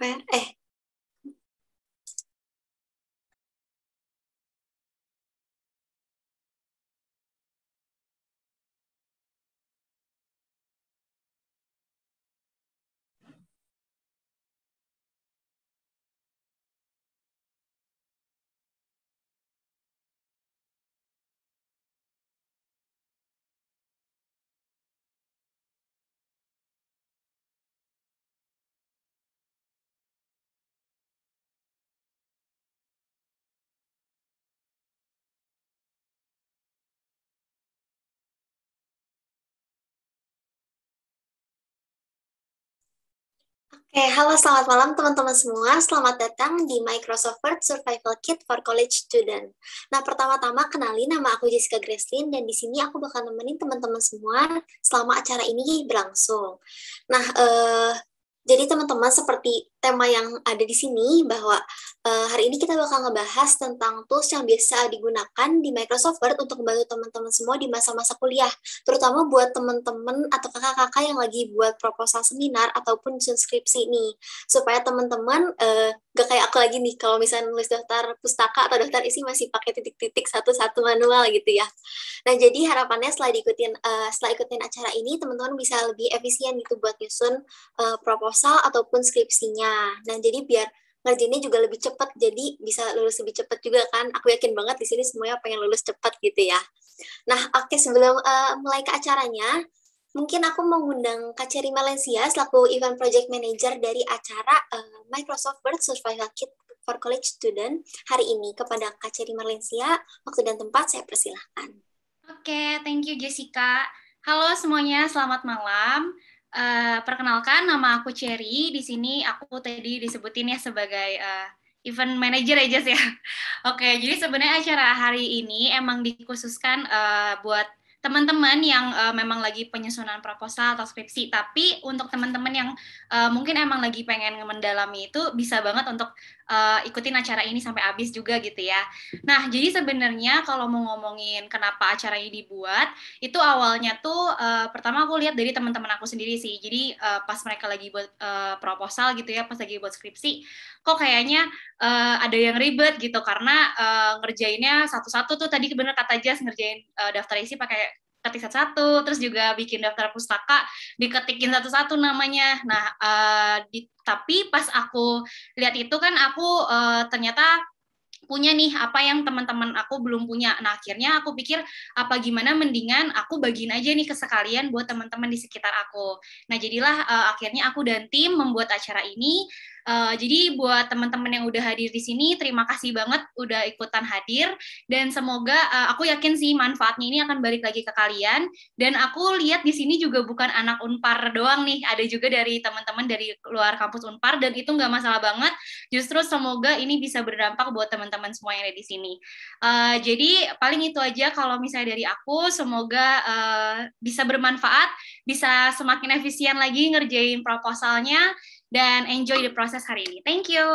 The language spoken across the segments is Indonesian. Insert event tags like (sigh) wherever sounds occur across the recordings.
喂，哎。Oke, halo selamat malam teman-teman semua. Selamat datang di Microsoft Word Survival Kit for College Student. Nah, pertama-tama kenalin nama aku Jessica Greslin dan di sini aku bakal nemenin teman-teman semua selama acara ini berlangsung. Nah, eh, jadi teman-teman seperti tema yang ada di sini bahwa uh, hari ini kita bakal ngebahas tentang tools yang biasa digunakan di Microsoft Word untuk membantu teman-teman semua di masa-masa kuliah, terutama buat teman-teman atau kakak-kakak yang lagi buat proposal seminar ataupun skripsi nih, supaya teman-teman uh, gak kayak aku lagi nih kalau misalnya nulis daftar pustaka atau daftar isi masih pakai titik-titik satu-satu manual gitu ya. Nah jadi harapannya setelah diikutin uh, setelah ikutin acara ini teman-teman bisa lebih efisien gitu buat nyusun uh, proposal ataupun skripsinya. Nah, jadi biar ngerjainnya juga lebih cepat, jadi bisa lulus lebih cepat juga kan. Aku yakin banget di sini semuanya pengen lulus cepat gitu ya. Nah, oke okay, sebelum uh, mulai ke acaranya, mungkin aku mengundang Kak Cherry Malaysia selaku event project manager dari acara uh, Microsoft Word Survival Kit for College Student hari ini kepada Kak Cherry Malaysia. Waktu dan tempat saya persilahkan. Oke, okay, thank you Jessica. Halo semuanya, selamat malam. Eh, perkenalkan nama aku Cherry. Di sini aku tadi disebutin ya sebagai uh, event manager aja sih ya. ya. (laughs) Oke, jadi sebenarnya acara hari ini emang dikhususkan uh, buat teman-teman yang uh, memang lagi penyusunan proposal atau skripsi, tapi untuk teman-teman yang uh, mungkin emang lagi pengen mendalami itu bisa banget untuk uh, ikutin acara ini sampai habis juga gitu ya. Nah, jadi sebenarnya kalau mau ngomongin kenapa acara ini dibuat, itu awalnya tuh uh, pertama aku lihat dari teman-teman aku sendiri sih. Jadi uh, pas mereka lagi buat uh, proposal gitu ya, pas lagi buat skripsi, kok kayaknya uh, ada yang ribet gitu karena uh, ngerjainnya satu-satu tuh tadi bener kata Jas ngerjain uh, daftar isi pakai ketik satu-satu, terus juga bikin daftar pustaka, diketikin satu-satu namanya. Nah, uh, di, tapi pas aku lihat itu kan aku uh, ternyata punya nih apa yang teman-teman aku belum punya. Nah, akhirnya aku pikir apa gimana mendingan aku bagiin aja nih ke sekalian buat teman-teman di sekitar aku. Nah, jadilah uh, akhirnya aku dan tim membuat acara ini Uh, jadi buat teman-teman yang udah hadir di sini, terima kasih banget udah ikutan hadir dan semoga uh, aku yakin sih manfaatnya ini akan balik lagi ke kalian dan aku lihat di sini juga bukan anak Unpar doang nih, ada juga dari teman-teman dari luar kampus Unpar dan itu nggak masalah banget. Justru semoga ini bisa berdampak buat teman-teman semua yang ada di sini. Uh, jadi paling itu aja kalau misalnya dari aku, semoga uh, bisa bermanfaat, bisa semakin efisien lagi ngerjain proposalnya dan enjoy the process hari ini. Thank you.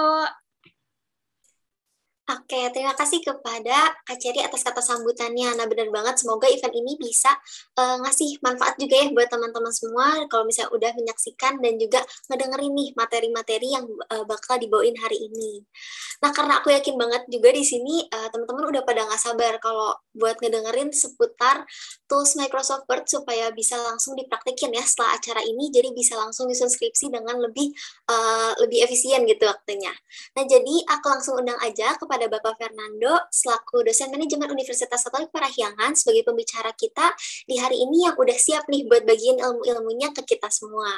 Oke, terima kasih kepada Kak Ceri atas kata sambutannya. Nah, benar banget. Semoga event ini bisa uh, ngasih manfaat juga ya buat teman-teman semua kalau misalnya udah menyaksikan dan juga ngedengerin nih materi-materi yang uh, bakal dibawain hari ini. Nah, karena aku yakin banget juga di sini uh, teman-teman udah pada nggak sabar kalau buat ngedengerin seputar tools Microsoft Word supaya bisa langsung dipraktekin ya setelah acara ini. Jadi bisa langsung disusun skripsi dengan lebih uh, lebih efisien gitu waktunya. Nah, jadi aku langsung undang aja kepada ada Bapak Fernando selaku dosen manajemen Universitas Katolik Parahyangan sebagai pembicara kita di hari ini yang udah siap nih buat bagian ilmu-ilmunya ke kita semua.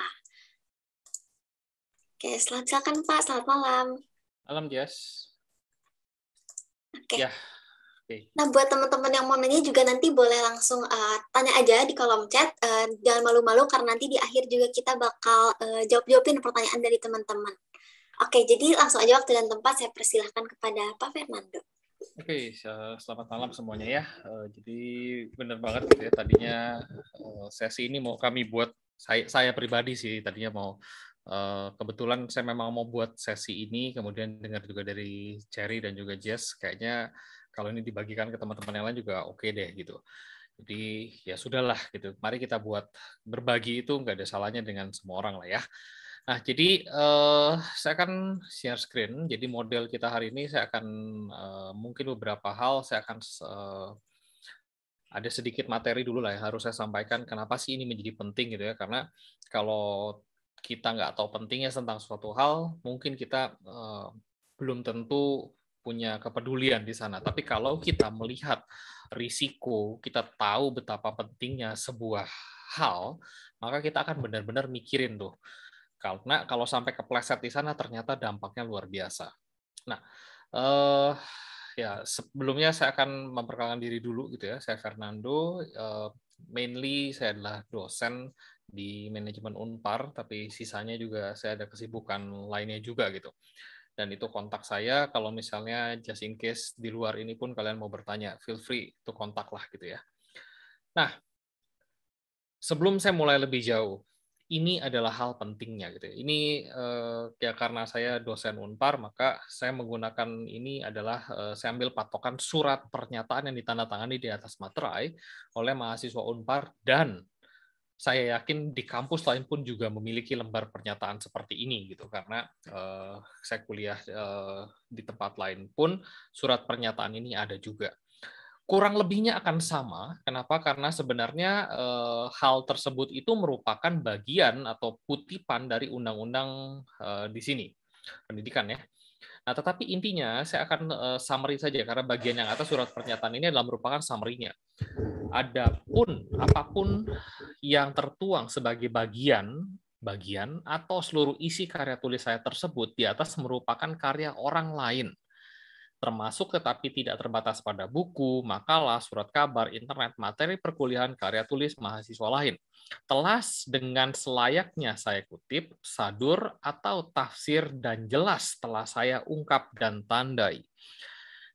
Oke, selamat silakan Pak. Selamat malam. Malam, Jess. Oke. Ya. Nah, buat teman-teman yang mau nanya juga nanti boleh langsung uh, tanya aja di kolom chat. Uh, jangan malu-malu karena nanti di akhir juga kita bakal uh, jawab-jawabin pertanyaan dari teman-teman. Oke, jadi langsung aja waktu dan tempat saya persilahkan kepada Pak Fernando. Oke, selamat malam semuanya ya. Eh, jadi benar banget gitu ya tadinya eh, sesi ini mau kami buat saya saya pribadi sih tadinya mau eh, kebetulan saya memang mau buat sesi ini kemudian dengar juga dari Cherry dan juga Jess kayaknya kalau ini dibagikan ke teman-teman yang lain juga oke okay deh gitu. Jadi ya sudahlah gitu. Mari kita buat berbagi itu nggak ada salahnya dengan semua orang lah ya. Nah, jadi uh, saya akan share screen. Jadi model kita hari ini saya akan uh, mungkin beberapa hal saya akan uh, ada sedikit materi dulu lah yang harus saya sampaikan. Kenapa sih ini menjadi penting gitu ya? Karena kalau kita nggak tahu pentingnya tentang suatu hal, mungkin kita uh, belum tentu punya kepedulian di sana. Tapi kalau kita melihat risiko, kita tahu betapa pentingnya sebuah hal, maka kita akan benar-benar mikirin tuh karena kalau sampai kepleset di sana ternyata dampaknya luar biasa. Nah, eh, ya sebelumnya saya akan memperkenalkan diri dulu gitu ya. Saya Fernando, eh, mainly saya adalah dosen di manajemen Unpar, tapi sisanya juga saya ada kesibukan lainnya juga gitu. Dan itu kontak saya kalau misalnya just in case di luar ini pun kalian mau bertanya, feel free to kontak lah gitu ya. Nah, sebelum saya mulai lebih jauh, ini adalah hal pentingnya gitu. Ya. Ini eh, ya karena saya dosen Unpar maka saya menggunakan ini adalah eh, saya ambil patokan surat pernyataan yang ditandatangani di atas materai oleh mahasiswa Unpar dan saya yakin di kampus lain pun juga memiliki lembar pernyataan seperti ini gitu karena eh, saya kuliah eh, di tempat lain pun surat pernyataan ini ada juga kurang lebihnya akan sama. Kenapa? Karena sebenarnya eh, hal tersebut itu merupakan bagian atau kutipan dari undang-undang eh, di sini pendidikan ya. Nah, tetapi intinya saya akan eh, summary saja karena bagian yang atas surat pernyataan ini adalah merupakan summary-nya. Adapun apapun yang tertuang sebagai bagian bagian atau seluruh isi karya tulis saya tersebut di atas merupakan karya orang lain termasuk tetapi tidak terbatas pada buku, makalah, surat kabar, internet, materi perkuliahan, karya tulis mahasiswa lain. Telas dengan selayaknya saya kutip, sadur atau tafsir dan jelas telah saya ungkap dan tandai.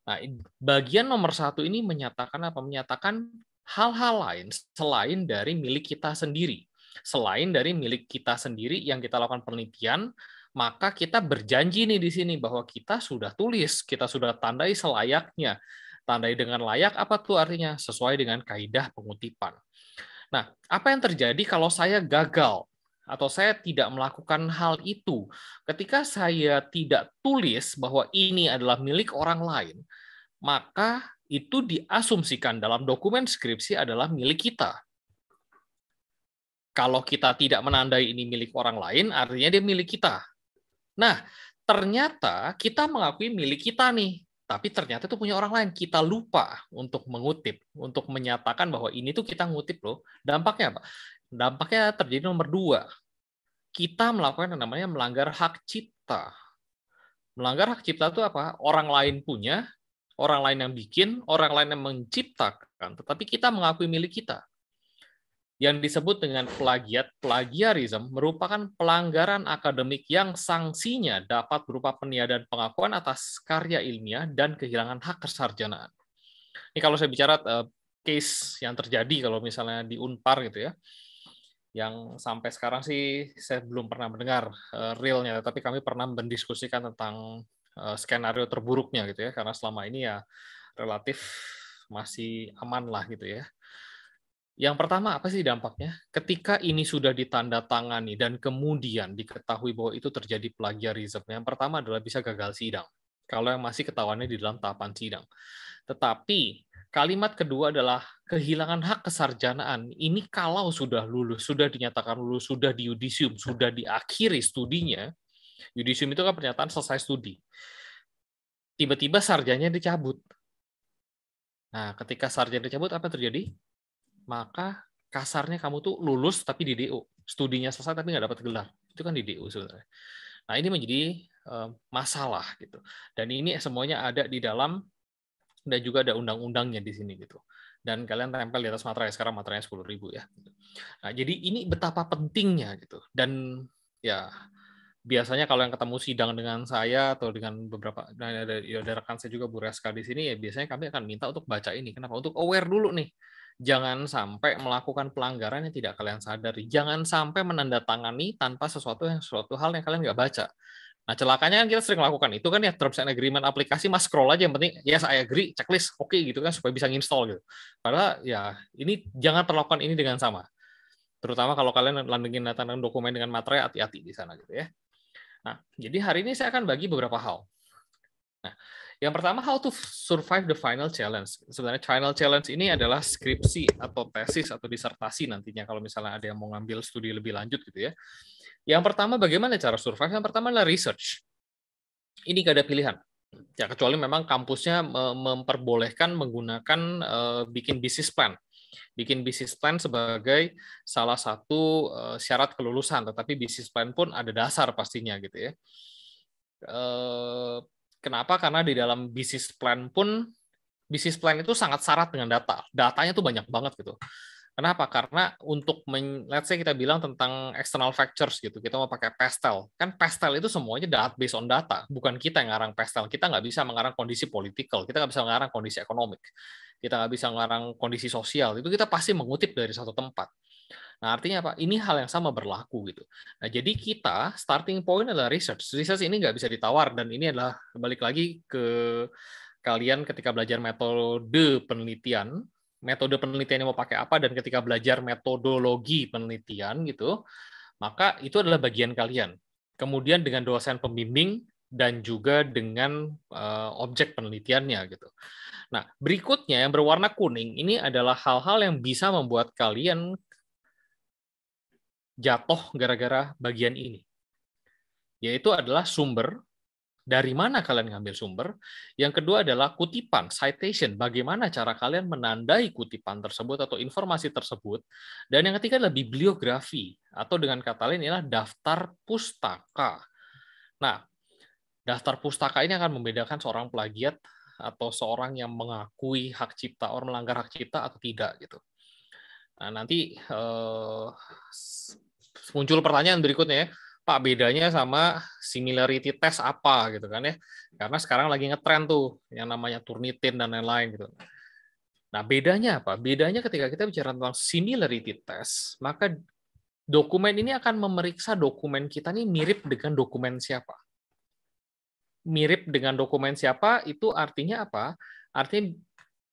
Nah, bagian nomor satu ini menyatakan apa? Menyatakan hal-hal lain selain dari milik kita sendiri. Selain dari milik kita sendiri yang kita lakukan penelitian, maka kita berjanji nih di sini bahwa kita sudah tulis, kita sudah tandai selayaknya. Tandai dengan layak apa tuh artinya? Sesuai dengan kaidah pengutipan. Nah, apa yang terjadi kalau saya gagal atau saya tidak melakukan hal itu? Ketika saya tidak tulis bahwa ini adalah milik orang lain, maka itu diasumsikan dalam dokumen skripsi adalah milik kita. Kalau kita tidak menandai ini milik orang lain, artinya dia milik kita. Nah, ternyata kita mengakui milik kita nih, tapi ternyata itu punya orang lain. Kita lupa untuk mengutip, untuk menyatakan bahwa ini tuh kita ngutip loh. Dampaknya apa? Dampaknya terjadi nomor dua. Kita melakukan yang namanya melanggar hak cipta. Melanggar hak cipta itu apa? Orang lain punya, orang lain yang bikin, orang lain yang menciptakan, tetapi kita mengakui milik kita yang disebut dengan plagiat, plagiarism merupakan pelanggaran akademik yang sanksinya dapat berupa peniadaan pengakuan atas karya ilmiah dan kehilangan hak kesarjanaan. Ini kalau saya bicara uh, case yang terjadi kalau misalnya di Unpar gitu ya, yang sampai sekarang sih saya belum pernah mendengar uh, realnya, tapi kami pernah mendiskusikan tentang uh, skenario terburuknya gitu ya, karena selama ini ya relatif masih aman lah gitu ya yang pertama apa sih dampaknya? Ketika ini sudah ditandatangani dan kemudian diketahui bahwa itu terjadi plagiarisme, yang pertama adalah bisa gagal sidang. Kalau yang masih ketahuannya di dalam tahapan sidang. Tetapi kalimat kedua adalah kehilangan hak kesarjanaan. Ini kalau sudah lulus, sudah dinyatakan lulus, sudah di yudisium, sudah diakhiri studinya. Yudisium itu kan pernyataan selesai studi. Tiba-tiba sarjanya dicabut. Nah, ketika sarjana dicabut, apa yang terjadi? maka kasarnya kamu tuh lulus tapi di DO. Studinya selesai tapi nggak dapat gelar. Itu kan di DO sebenarnya. Nah, ini menjadi eh, masalah gitu. Dan ini semuanya ada di dalam dan juga ada undang-undangnya di sini gitu. Dan kalian tempel di atas materai sekarang materainya 10.000 ya. Nah, jadi ini betapa pentingnya gitu. Dan ya biasanya kalau yang ketemu sidang dengan saya atau dengan beberapa nah, ada, ya ada rekan saya juga Bu Reska di sini ya biasanya kami akan minta untuk baca ini. Kenapa? Untuk aware dulu nih Jangan sampai melakukan pelanggaran yang tidak kalian sadari. Jangan sampai menandatangani tanpa sesuatu yang suatu hal yang kalian nggak baca. Nah, celakanya kan kita sering melakukan itu kan ya terms and agreement aplikasi mas scroll aja yang penting yes I agree, checklist, oke okay, gitu kan supaya bisa install gitu. Padahal ya ini jangan perlakukan ini dengan sama. Terutama kalau kalian landingin datang dokumen dengan materai hati-hati di sana gitu ya. Nah, jadi hari ini saya akan bagi beberapa hal. Nah, yang pertama, how to survive the final challenge. Sebenarnya final challenge ini adalah skripsi atau tesis atau disertasi nantinya kalau misalnya ada yang mau ngambil studi lebih lanjut gitu ya. Yang pertama, bagaimana cara survive? Yang pertama adalah research. Ini gak ada pilihan. Ya kecuali memang kampusnya memperbolehkan menggunakan uh, bikin bisnis plan bikin bisnis plan sebagai salah satu eh, syarat kelulusan, tetapi bisnis plan pun ada dasar pastinya gitu ya. Eh, Kenapa? Karena di dalam bisnis plan pun bisnis plan itu sangat syarat dengan data. Datanya tuh banyak banget gitu. Kenapa? Karena untuk men, let's say kita bilang tentang external factors gitu, kita mau pakai pastel. Kan pastel itu semuanya data based on data, bukan kita yang ngarang pastel. Kita nggak bisa mengarang kondisi political, kita nggak bisa mengarang kondisi ekonomik, kita nggak bisa mengarang kondisi sosial. Itu kita pasti mengutip dari satu tempat. Nah, artinya apa? Ini hal yang sama berlaku gitu. Nah, jadi kita starting point adalah research. Research ini nggak bisa ditawar dan ini adalah balik lagi ke kalian ketika belajar metode penelitian, metode penelitian yang mau pakai apa dan ketika belajar metodologi penelitian gitu, maka itu adalah bagian kalian. Kemudian dengan dosen pembimbing dan juga dengan uh, objek penelitiannya gitu. Nah, berikutnya yang berwarna kuning ini adalah hal-hal yang bisa membuat kalian jatuh gara-gara bagian ini. Yaitu adalah sumber, dari mana kalian ngambil sumber. Yang kedua adalah kutipan, citation, bagaimana cara kalian menandai kutipan tersebut atau informasi tersebut. Dan yang ketiga adalah bibliografi, atau dengan kata lain adalah daftar pustaka. Nah, daftar pustaka ini akan membedakan seorang plagiat atau seorang yang mengakui hak cipta orang melanggar hak cipta atau tidak gitu. Nah, nanti eh, muncul pertanyaan berikutnya ya, Pak bedanya sama similarity test apa gitu kan ya? Karena sekarang lagi ngetren tuh yang namanya Turnitin dan lain-lain gitu. Nah bedanya apa? Bedanya ketika kita bicara tentang similarity test, maka dokumen ini akan memeriksa dokumen kita nih mirip dengan dokumen siapa. Mirip dengan dokumen siapa itu artinya apa? Artinya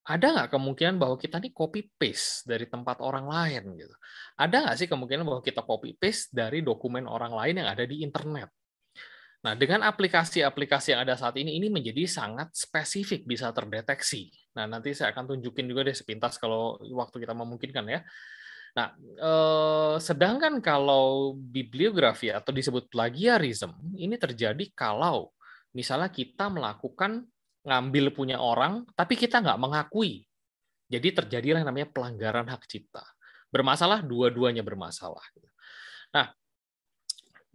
ada nggak kemungkinan bahwa kita ini copy paste dari tempat orang lain gitu? Ada nggak sih kemungkinan bahwa kita copy paste dari dokumen orang lain yang ada di internet? Nah, dengan aplikasi-aplikasi yang ada saat ini, ini menjadi sangat spesifik bisa terdeteksi. Nah, nanti saya akan tunjukin juga deh sepintas kalau waktu kita memungkinkan ya. Nah, eh, sedangkan kalau bibliografi atau disebut plagiarism, ini terjadi kalau misalnya kita melakukan ngambil punya orang, tapi kita nggak mengakui. Jadi terjadilah yang namanya pelanggaran hak cipta. Bermasalah, dua-duanya bermasalah. Nah,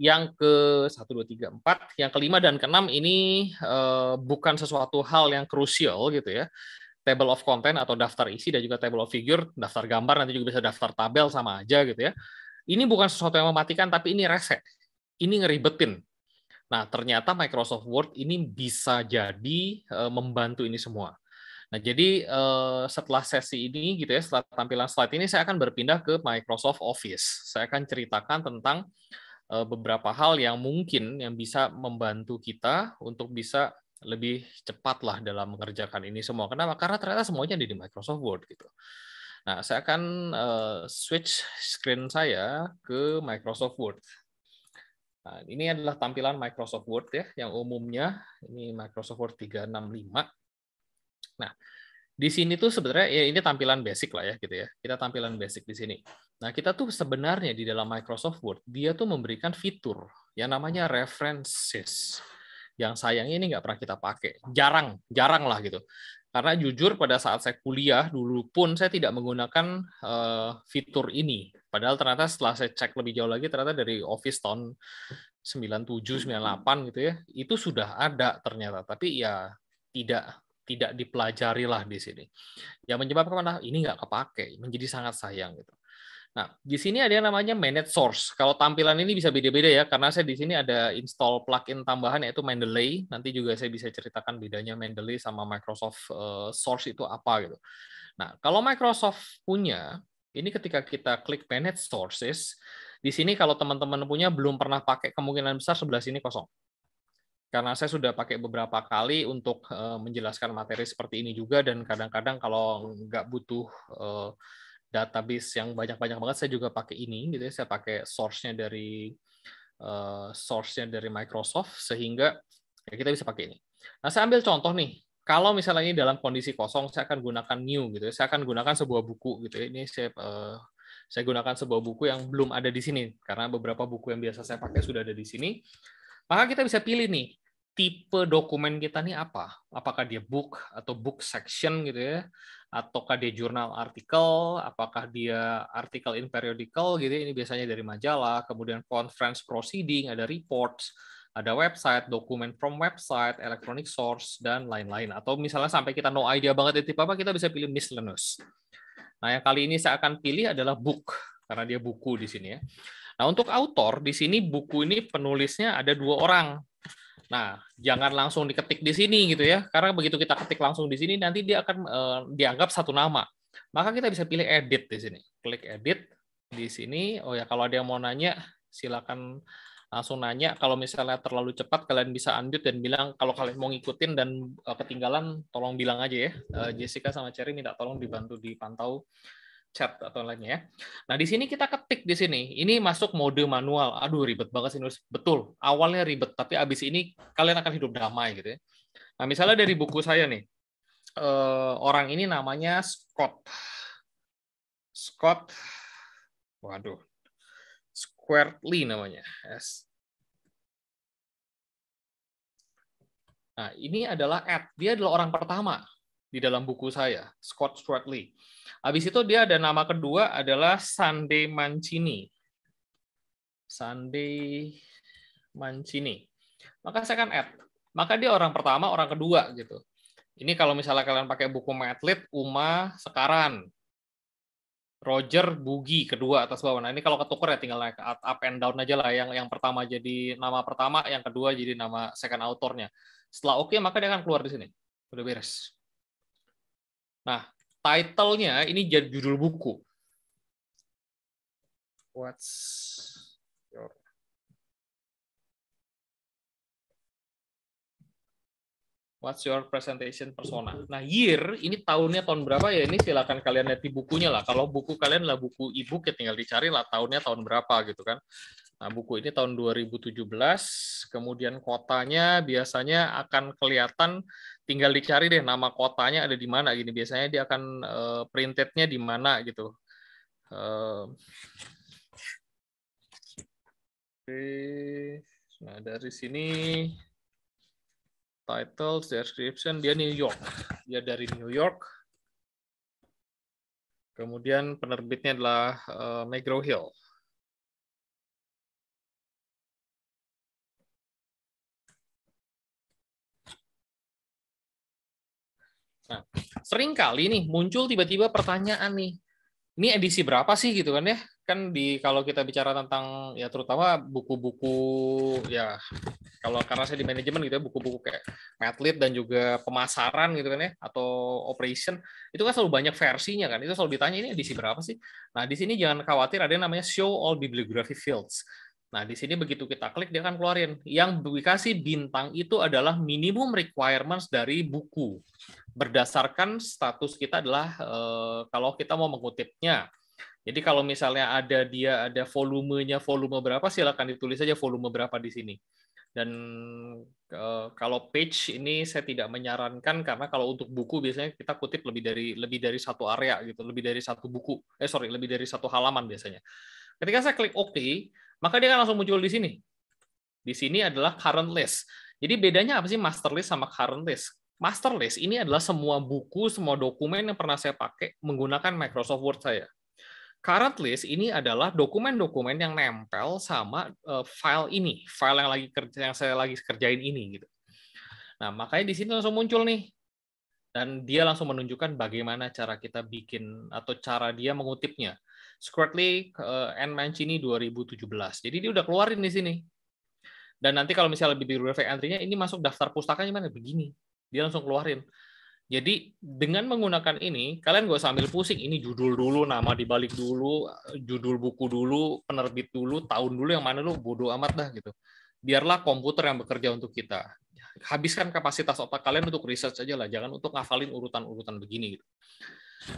yang ke 1, 2, 3, 4, yang kelima dan keenam ini eh, bukan sesuatu hal yang krusial gitu ya. Table of content atau daftar isi dan juga table of figure, daftar gambar, nanti juga bisa daftar tabel sama aja gitu ya. Ini bukan sesuatu yang mematikan, tapi ini reset. Ini ngeribetin. Nah, ternyata Microsoft Word ini bisa jadi uh, membantu ini semua. Nah, jadi uh, setelah sesi ini gitu ya, setelah tampilan slide ini saya akan berpindah ke Microsoft Office. Saya akan ceritakan tentang uh, beberapa hal yang mungkin yang bisa membantu kita untuk bisa lebih cepat lah dalam mengerjakan ini semua. Kenapa? Karena ternyata semuanya ada di Microsoft Word gitu. Nah, saya akan uh, switch screen saya ke Microsoft Word. Nah, ini adalah tampilan Microsoft Word ya, yang umumnya ini Microsoft Word 365. Nah, di sini tuh sebenarnya ya ini tampilan basic lah ya gitu ya. Kita tampilan basic di sini. Nah, kita tuh sebenarnya di dalam Microsoft Word, dia tuh memberikan fitur yang namanya references. Yang sayangnya ini nggak pernah kita pakai. Jarang, jarang lah gitu. Karena jujur pada saat saya kuliah dulu pun saya tidak menggunakan eh, fitur ini Padahal ternyata setelah saya cek lebih jauh lagi ternyata dari Office tahun 97 98 hmm. gitu ya, itu sudah ada ternyata, tapi ya tidak tidak dipelajari lah di sini. Yang menyebabkan mana ini nggak kepake, menjadi sangat sayang gitu. Nah, di sini ada yang namanya manage source. Kalau tampilan ini bisa beda-beda ya, karena saya di sini ada install plugin tambahan yaitu Mendeley. Nanti juga saya bisa ceritakan bedanya Mendeley sama Microsoft eh, Source itu apa gitu. Nah, kalau Microsoft punya ini ketika kita klik manage sources, di sini kalau teman-teman punya belum pernah pakai kemungkinan besar sebelah sini kosong. Karena saya sudah pakai beberapa kali untuk eh, menjelaskan materi seperti ini juga dan kadang-kadang kalau nggak butuh eh, database yang banyak-banyak banget saya juga pakai ini gitu ya. Saya pakai source-nya dari eh, source-nya dari Microsoft sehingga ya kita bisa pakai ini. Nah, saya ambil contoh nih kalau misalnya ini dalam kondisi kosong, saya akan gunakan new gitu. Ya. Saya akan gunakan sebuah buku gitu. Ya. Ini saya uh, saya gunakan sebuah buku yang belum ada di sini karena beberapa buku yang biasa saya pakai sudah ada di sini. Maka kita bisa pilih nih tipe dokumen kita nih apa? Apakah dia book atau book section gitu ya? Ataukah dia jurnal artikel? Apakah dia artikel in periodical gitu? Ya? Ini biasanya dari majalah. Kemudian conference proceeding, ada reports ada website, dokumen from website, electronic source, dan lain-lain. Atau misalnya sampai kita no idea banget itu apa, kita bisa pilih miscellaneous. Nah, yang kali ini saya akan pilih adalah book, karena dia buku di sini ya. Nah, untuk author, di sini buku ini penulisnya ada dua orang. Nah, jangan langsung diketik di sini gitu ya, karena begitu kita ketik langsung di sini, nanti dia akan e, dianggap satu nama. Maka kita bisa pilih edit di sini. Klik edit di sini. Oh ya, kalau ada yang mau nanya, silakan langsung nanya kalau misalnya terlalu cepat kalian bisa unmute dan bilang kalau kalian mau ngikutin dan uh, ketinggalan tolong bilang aja ya uh, Jessica sama Cherry minta tolong dibantu dipantau chat atau lainnya ya. Nah di sini kita ketik di sini ini masuk mode manual. Aduh ribet banget sih nulis. Betul awalnya ribet tapi abis ini kalian akan hidup damai gitu ya. Nah misalnya dari buku saya nih uh, orang ini namanya Scott. Scott, waduh, Quartly namanya. Yes. Nah, ini adalah Ed. Dia adalah orang pertama di dalam buku saya, Scott Swartley. Habis itu dia ada nama kedua adalah Sunday Mancini. Sunday Mancini. Maka saya kan Ed. Maka dia orang pertama, orang kedua gitu. Ini kalau misalnya kalian pakai buku Matlit, Uma, Sekaran, Roger Bugi kedua atas bawah. Nah ini kalau ketuker ya tinggal naik up and down aja lah. Yang yang pertama jadi nama pertama, yang kedua jadi nama second autornya. Setelah oke okay, maka dia akan keluar di sini. Udah beres. Nah title-nya ini jadi judul buku. What's What's your presentation persona? Nah, year ini tahunnya tahun berapa ya? Ini silakan kalian lihat di bukunya lah. Kalau buku kalian lah buku ibu, e ya tinggal dicari lah tahunnya tahun berapa gitu kan. Nah, buku ini tahun 2017, kemudian kotanya biasanya akan kelihatan tinggal dicari deh nama kotanya ada di mana gini. Biasanya dia akan uh, printednya di mana gitu. Uh, eh, Oke, okay. nah dari sini title, description, dia New York. Dia dari New York. Kemudian penerbitnya adalah uh, eh, McGraw Hill. Nah, sering kali nih muncul tiba-tiba pertanyaan nih, ini edisi berapa sih gitu kan ya? kan di kalau kita bicara tentang ya terutama buku-buku ya kalau karena saya di manajemen gitu ya buku-buku kayak athlete dan juga pemasaran gitu kan ya atau operation itu kan selalu banyak versinya kan itu selalu ditanya ini edisi berapa sih nah di sini jangan khawatir ada yang namanya show all bibliography fields nah di sini begitu kita klik dia akan keluarin yang dikasih bintang itu adalah minimum requirements dari buku berdasarkan status kita adalah eh, kalau kita mau mengutipnya jadi kalau misalnya ada dia ada volumenya volume berapa silakan ditulis aja volume berapa di sini. Dan eh, kalau page ini saya tidak menyarankan karena kalau untuk buku biasanya kita kutip lebih dari lebih dari satu area gitu, lebih dari satu buku. Eh sorry, lebih dari satu halaman biasanya. Ketika saya klik OK, maka dia akan langsung muncul di sini. Di sini adalah current list. Jadi bedanya apa sih master list sama current list? Master list ini adalah semua buku, semua dokumen yang pernah saya pakai menggunakan Microsoft Word saya. Current list ini adalah dokumen-dokumen yang nempel sama eh, file ini, file yang lagi kerja yang saya lagi kerjain ini gitu. Nah, makanya di sini langsung muncul nih. Dan dia langsung menunjukkan bagaimana cara kita bikin atau cara dia mengutipnya. Squirtly eh, and Mancini 2017. Jadi dia udah keluarin di sini. Dan nanti kalau misalnya lebih bibliographic entry-nya ini masuk daftar pustakanya mana begini. Dia langsung keluarin. Jadi dengan menggunakan ini, kalian gak usah ambil pusing. Ini judul dulu, nama dibalik dulu, judul buku dulu, penerbit dulu, tahun dulu yang mana lu bodoh amat dah gitu. Biarlah komputer yang bekerja untuk kita. Habiskan kapasitas otak kalian untuk research aja lah, jangan untuk ngafalin urutan-urutan begini. Gitu.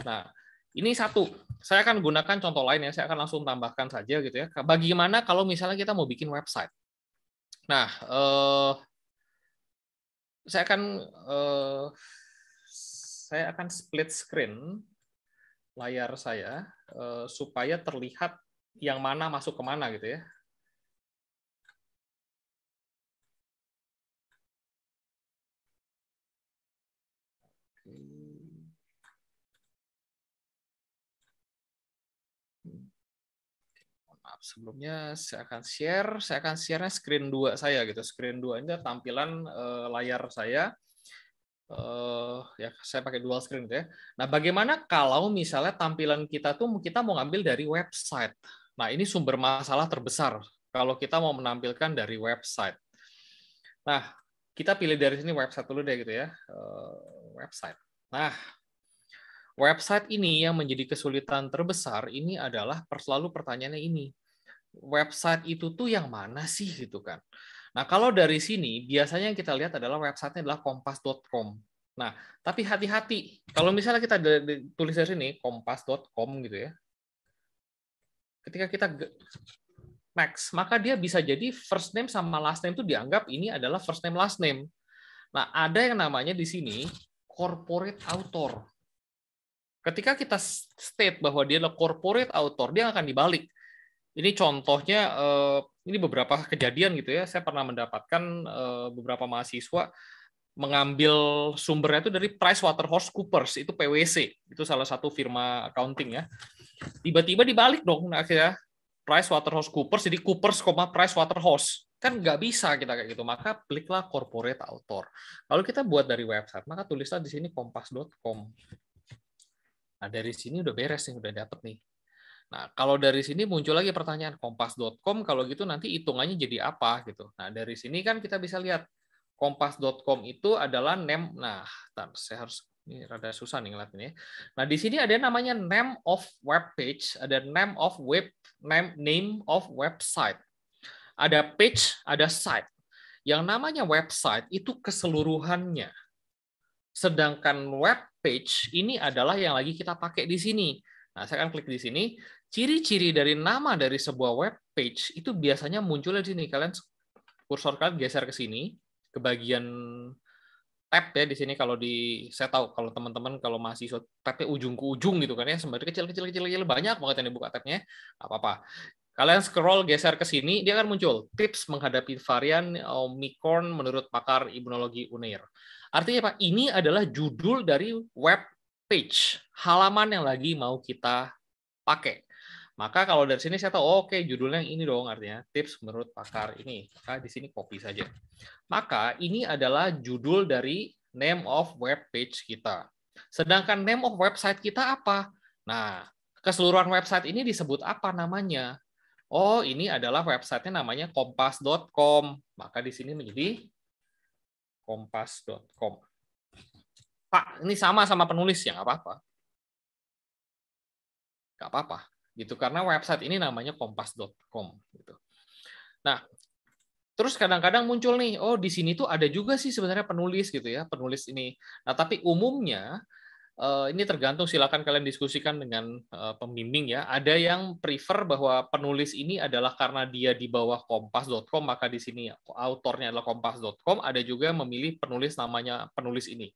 Nah, ini satu. Saya akan gunakan contoh lain ya, saya akan langsung tambahkan saja gitu ya. Bagaimana kalau misalnya kita mau bikin website? Nah, eh, saya akan eh, saya akan split screen layar saya eh, supaya terlihat yang mana masuk ke mana gitu ya. sebelumnya saya akan share, saya akan share screen 2 saya gitu. Screen 2 ini tampilan eh, layar saya uh, ya saya pakai dual screen gitu ya. Nah, bagaimana kalau misalnya tampilan kita tuh kita mau ngambil dari website. Nah, ini sumber masalah terbesar kalau kita mau menampilkan dari website. Nah, kita pilih dari sini website dulu deh gitu ya. Uh, website. Nah, website ini yang menjadi kesulitan terbesar ini adalah selalu pertanyaannya ini. Website itu tuh yang mana sih gitu kan? Nah, kalau dari sini biasanya yang kita lihat adalah websitenya adalah kompas.com. Nah, tapi hati-hati. Kalau misalnya kita tulis dari sini kompas.com gitu ya. Ketika kita Max, maka dia bisa jadi first name sama last name itu dianggap ini adalah first name last name. Nah, ada yang namanya di sini corporate author. Ketika kita state bahwa dia adalah corporate author, dia akan dibalik ini contohnya eh, ini beberapa kejadian gitu ya. Saya pernah mendapatkan eh, beberapa mahasiswa mengambil sumbernya itu dari Price Waterhouse Coopers, itu PwC itu salah satu firma accounting ya tiba-tiba dibalik dong nah, akhirnya Price Waterhouse Coopers jadi Coopers, koma Price Waterhouse kan nggak bisa kita kayak gitu maka kliklah corporate author lalu kita buat dari website maka tulislah di sini kompas.com nah dari sini udah beres nih udah dapet nih Nah, kalau dari sini muncul lagi pertanyaan kompas.com kalau gitu nanti hitungannya jadi apa gitu. Nah, dari sini kan kita bisa lihat kompas.com itu adalah name nah, tar, saya harus ini rada susah nih ngeliat ini Nah, di sini ada namanya name of web page, ada name of web name name of website. Ada page, ada site. Yang namanya website itu keseluruhannya. Sedangkan web page ini adalah yang lagi kita pakai di sini. Nah, saya akan klik di sini ciri-ciri dari nama dari sebuah web page itu biasanya muncul di sini. Kalian kursor kalian geser ke sini, ke bagian tab ya di sini kalau di saya tahu kalau teman-teman kalau mahasiswa tabnya ujung ke ujung gitu kan ya sembari kecil kecil kecil kecil banyak banget yang dibuka tabnya apa apa kalian scroll geser ke sini dia akan muncul tips menghadapi varian Omicron menurut pakar imunologi Unair artinya pak ini adalah judul dari web page halaman yang lagi mau kita pakai maka kalau dari sini saya tahu, oh, oke okay, judulnya yang ini dong, artinya tips menurut pakar ini. Maka di sini copy saja. Maka ini adalah judul dari name of web page kita. Sedangkan name of website kita apa? Nah, keseluruhan website ini disebut apa namanya? Oh, ini adalah websitenya namanya kompas.com. Maka di sini menjadi kompas.com. Pak, ini sama sama penulis ya, nggak apa-apa. Nggak apa-apa gitu karena website ini namanya kompas.com gitu. Nah, terus kadang-kadang muncul nih, oh di sini tuh ada juga sih sebenarnya penulis gitu ya, penulis ini. Nah, tapi umumnya eh, ini tergantung silakan kalian diskusikan dengan eh, pembimbing ya. Ada yang prefer bahwa penulis ini adalah karena dia di bawah kompas.com maka di sini autornya adalah kompas.com, ada juga yang memilih penulis namanya penulis ini.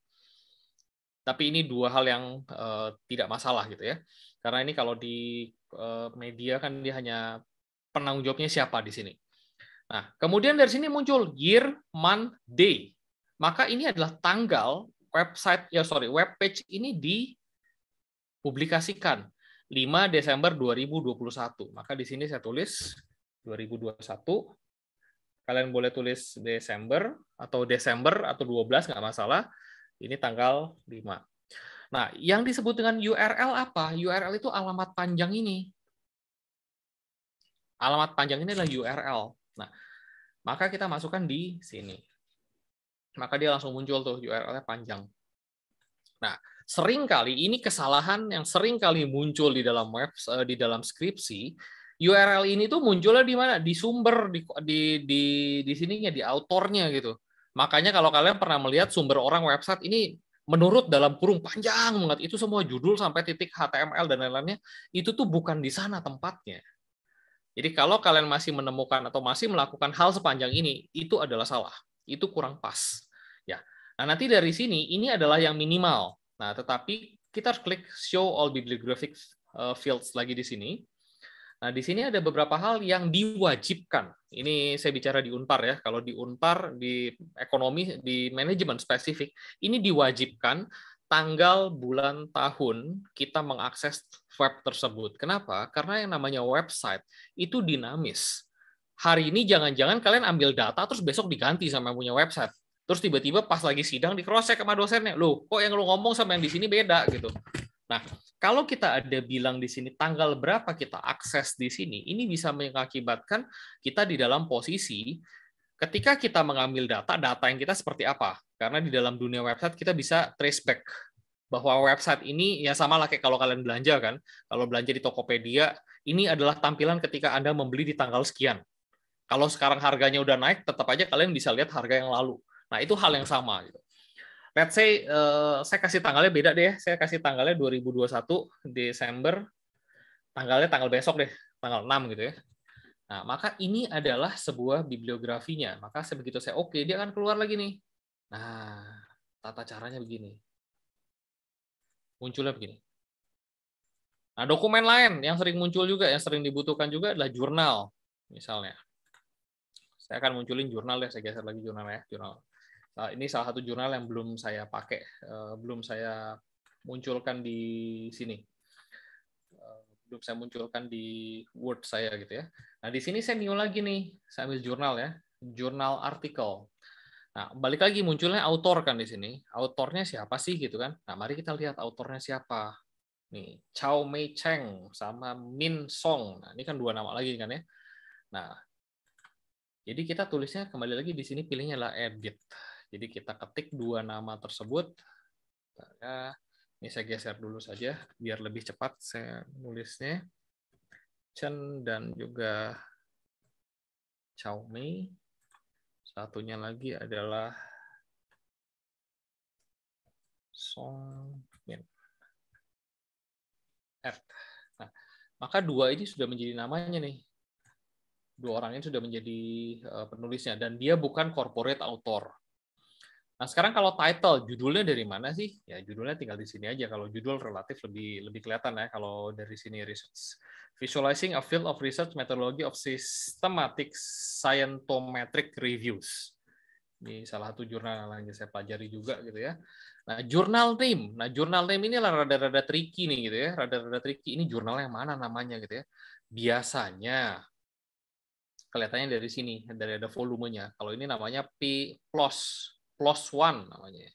Tapi ini dua hal yang eh, tidak masalah gitu ya. Karena ini kalau di Eh, media kan dia hanya penanggung jawabnya siapa di sini. Nah, kemudian dari sini muncul year, month, day. Maka ini adalah tanggal website ya sorry web page ini dipublikasikan 5 Desember 2021. Maka di sini saya tulis 2021. Kalian boleh tulis Desember atau Desember atau 12 nggak masalah. Ini tanggal 5. Nah, yang disebut dengan URL apa? URL itu alamat panjang ini. Alamat panjang ini adalah URL. Nah, maka kita masukkan di sini. Maka dia langsung muncul tuh URL-nya panjang. Nah, sering kali ini kesalahan yang sering kali muncul di dalam web eh, di dalam skripsi, URL ini tuh munculnya di mana? Di sumber di di di, di sininya di autornya gitu. Makanya kalau kalian pernah melihat sumber orang website ini menurut dalam kurung panjang banget itu semua judul sampai titik HTML dan lain-lainnya itu tuh bukan di sana tempatnya. Jadi kalau kalian masih menemukan atau masih melakukan hal sepanjang ini itu adalah salah, itu kurang pas. Ya. Nah, nanti dari sini ini adalah yang minimal. Nah, tetapi kita harus klik show all bibliographic eh, fields lagi di sini. Nah, di sini ada beberapa hal yang diwajibkan. Ini saya bicara di Unpar ya. Kalau di Unpar di ekonomi di manajemen spesifik, ini diwajibkan tanggal, bulan, tahun kita mengakses web tersebut. Kenapa? Karena yang namanya website itu dinamis. Hari ini jangan-jangan kalian ambil data terus besok diganti sama punya website. Terus tiba-tiba pas lagi sidang di sama dosennya, "Loh, kok yang lu ngomong sama yang di sini beda?" gitu. Nah, kalau kita ada bilang di sini tanggal berapa kita akses di sini, ini bisa mengakibatkan kita di dalam posisi ketika kita mengambil data, data yang kita seperti apa? Karena di dalam dunia website kita bisa trace back bahwa website ini ya sama lah kayak kalau kalian belanja kan. Kalau belanja di Tokopedia, ini adalah tampilan ketika Anda membeli di tanggal sekian. Kalau sekarang harganya udah naik, tetap aja kalian bisa lihat harga yang lalu. Nah, itu hal yang sama gitu let's say uh, saya kasih tanggalnya beda deh, ya. saya kasih tanggalnya 2021 Desember, tanggalnya tanggal besok deh, tanggal 6 gitu ya. Nah, maka ini adalah sebuah bibliografinya. Maka sebegitu saya oke, okay, dia akan keluar lagi nih. Nah, tata caranya begini. Munculnya begini. Nah, dokumen lain yang sering muncul juga, yang sering dibutuhkan juga adalah jurnal, misalnya. Saya akan munculin jurnal ya, saya geser lagi jurnal ya, jurnal. Nah, ini salah satu jurnal yang belum saya pakai, eh, belum saya munculkan di sini. Eh, belum saya munculkan di Word saya gitu ya. Nah, di sini saya new lagi nih, saya ambil jurnal ya, jurnal artikel. Nah, balik lagi munculnya autor kan di sini. Autornya siapa sih gitu kan? Nah, mari kita lihat autornya siapa. Nih, Chao Mei Cheng sama Min Song. Nah, ini kan dua nama lagi kan ya. Nah, jadi kita tulisnya kembali lagi di sini pilihnya adalah edit. Jadi kita ketik dua nama tersebut. ini saya geser dulu saja biar lebih cepat saya nulisnya. Chen dan juga Xiaomi. Satunya lagi adalah Song Min. F. Nah, maka dua ini sudah menjadi namanya nih dua orang ini sudah menjadi eh, penulisnya dan dia bukan corporate author. Nah, sekarang kalau title, judulnya dari mana sih? Ya, judulnya tinggal di sini aja. Kalau judul relatif lebih lebih kelihatan ya kalau dari sini research. Visualizing a field of research methodology of systematic scientometric reviews. Ini salah satu jurnal yang saya pelajari juga gitu ya. Nah, jurnal name. Nah, jurnal name ini rada-rada tricky nih gitu ya. Rada-rada tricky. Ini jurnal yang mana namanya gitu ya. Biasanya kelihatannya dari sini, dari ada volumenya. Kalau ini namanya P plus plus one namanya.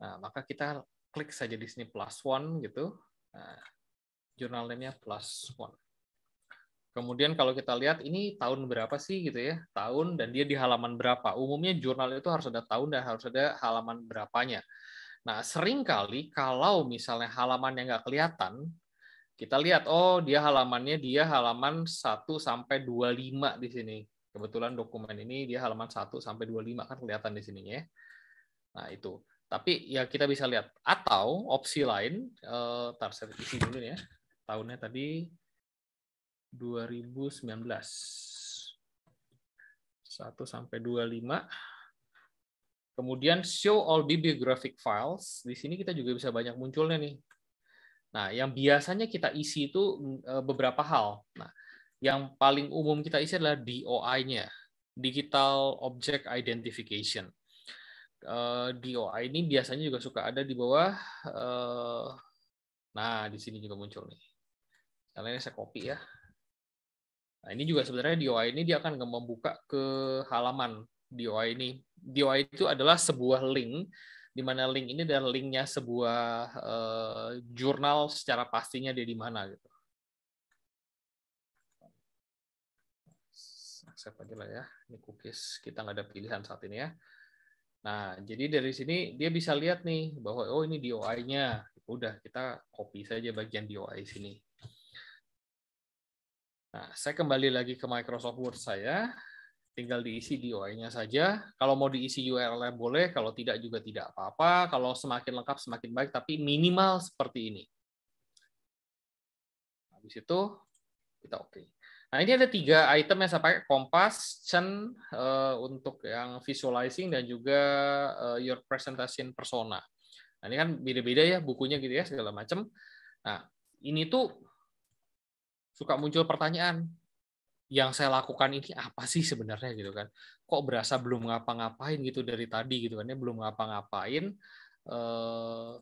Nah, maka kita klik saja di sini plus one gitu. Nah, jurnal name-nya plus one. Kemudian kalau kita lihat ini tahun berapa sih gitu ya, tahun dan dia di halaman berapa. Umumnya jurnal itu harus ada tahun dan harus ada halaman berapanya. Nah, sering kali kalau misalnya halaman yang nggak kelihatan, kita lihat oh dia halamannya dia halaman 1 sampai 25 di sini. Kebetulan dokumen ini dia halaman 1 sampai 25 kan kelihatan di sininya. Ya. Nah, itu. Tapi ya kita bisa lihat atau opsi lain eh tar saya isi dulu ya. Tahunnya tadi 2019. 1 sampai 25. Kemudian show all bibliographic files. Di sini kita juga bisa banyak munculnya nih. Nah, yang biasanya kita isi itu eh, beberapa hal. Nah, yang paling umum kita isi adalah DOI-nya, Digital Object Identification. Eh, DOI ini biasanya juga suka ada di bawah. Eh, nah, di sini juga muncul nih. Kalian ini saya copy ya. Nah, ini juga sebenarnya DOI ini dia akan membuka ke halaman DOI ini. DOI itu adalah sebuah link di mana link ini adalah linknya sebuah eh, jurnal secara pastinya dia di mana gitu. accept aja lah ya. Ini cookies, kita nggak ada pilihan saat ini ya. Nah, jadi dari sini dia bisa lihat nih bahwa oh ini DOI-nya. Udah, kita copy saja bagian DOI sini. Nah, saya kembali lagi ke Microsoft Word saya. Tinggal diisi DOI-nya saja. Kalau mau diisi url boleh, kalau tidak juga tidak apa-apa. Kalau semakin lengkap semakin baik, tapi minimal seperti ini. Habis itu kita oke. Okay. Nah, ini ada tiga item yang saya pakai, kompas, Chen, uh, untuk yang visualizing, dan juga uh, your presentation persona. Nah, ini kan beda-beda ya bukunya gitu ya, segala macam. Nah, ini tuh suka muncul pertanyaan, yang saya lakukan ini apa sih sebenarnya gitu kan? Kok berasa belum ngapa-ngapain gitu dari tadi gitu kan? Ya, belum ngapa-ngapain, eh,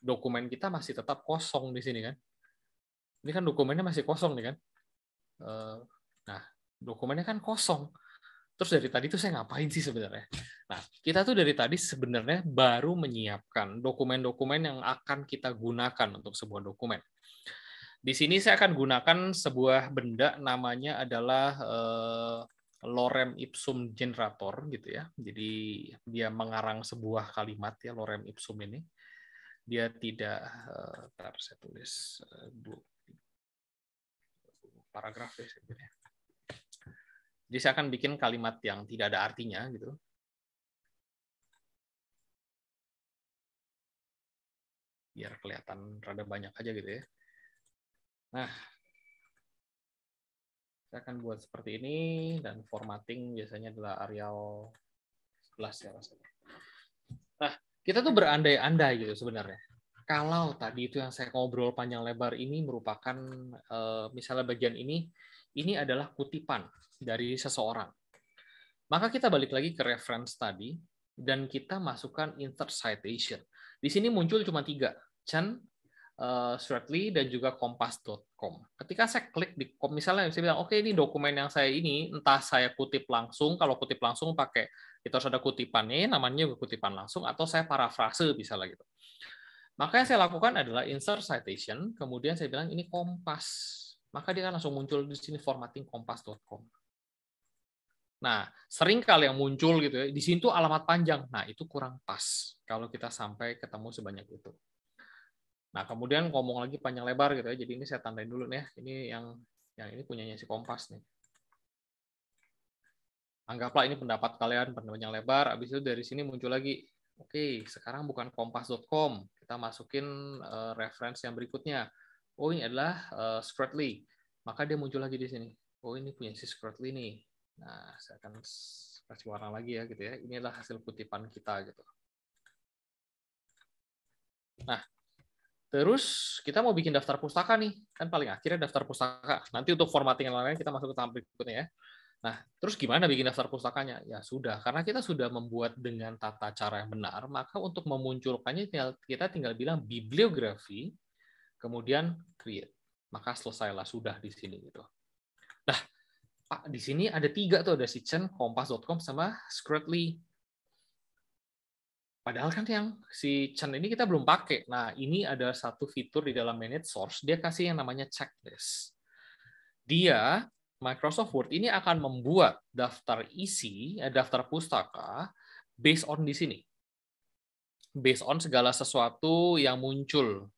dokumen kita masih tetap kosong di sini kan? Ini kan dokumennya masih kosong nih kan? Eh, nah dokumennya kan kosong terus dari tadi tuh saya ngapain sih sebenarnya nah kita tuh dari tadi sebenarnya baru menyiapkan dokumen-dokumen yang akan kita gunakan untuk sebuah dokumen di sini saya akan gunakan sebuah benda namanya adalah eh, lorem ipsum generator gitu ya jadi dia mengarang sebuah kalimat ya lorem ipsum ini dia tidak uh, eh, tar saya tulis eh, paragraf ya sebenarnya. Jadi saya akan bikin kalimat yang tidak ada artinya gitu. Biar kelihatan rada banyak aja gitu ya. Nah, saya akan buat seperti ini dan formatting biasanya adalah Arial 11 ya rasanya. Nah, kita tuh berandai-andai gitu sebenarnya kalau tadi itu yang saya ngobrol panjang lebar ini merupakan eh, misalnya bagian ini ini adalah kutipan dari seseorang. Maka kita balik lagi ke reference tadi dan kita masukkan insert citation. Di sini muncul cuma tiga, Chen, uh, eh, dan juga kompas.com. Ketika saya klik di misalnya saya bilang, oke okay, ini dokumen yang saya ini, entah saya kutip langsung, kalau kutip langsung pakai, itu harus ada kutipannya, namanya juga kutipan langsung, atau saya parafrase, bisa gitu. Maka yang saya lakukan adalah insert citation, kemudian saya bilang ini kompas. Maka dia kan langsung muncul di sini formatting kompas.com. Nah, sering kali yang muncul gitu ya, di sini tuh alamat panjang. Nah, itu kurang pas kalau kita sampai ketemu sebanyak itu. Nah, kemudian ngomong lagi panjang lebar gitu ya. Jadi ini saya tandai dulu nih ya, Ini yang yang ini punyanya si Kompas nih. Anggaplah ini pendapat kalian pendapat yang lebar, habis itu dari sini muncul lagi. Oke, sekarang bukan kompas.com, kita masukin uh, reference yang berikutnya. Oh ini adalah uh, eh, Scratly. Maka dia muncul lagi di sini. Oh ini punya si Scratly nih. Nah, saya akan kasih warna lagi ya gitu ya. Ini adalah hasil kutipan kita gitu. Nah, terus kita mau bikin daftar pustaka nih. Kan paling akhirnya daftar pustaka. Nanti untuk formatting yang lain kita masuk ke tahap berikutnya ya. Nah, terus gimana bikin daftar pustakanya? Ya sudah, karena kita sudah membuat dengan tata cara yang benar, maka untuk memunculkannya tinggal, kita tinggal bilang bibliografi, kemudian create. Maka selesailah sudah di sini gitu. Nah, Pak, di sini ada tiga tuh, ada Sitchen, Kompas.com, sama Scratly. Padahal kan yang si Chen ini kita belum pakai. Nah, ini ada satu fitur di dalam Manage Source, dia kasih yang namanya checklist. Dia Microsoft Word ini akan membuat daftar isi, eh, daftar pustaka based on di sini. Based on segala sesuatu yang muncul.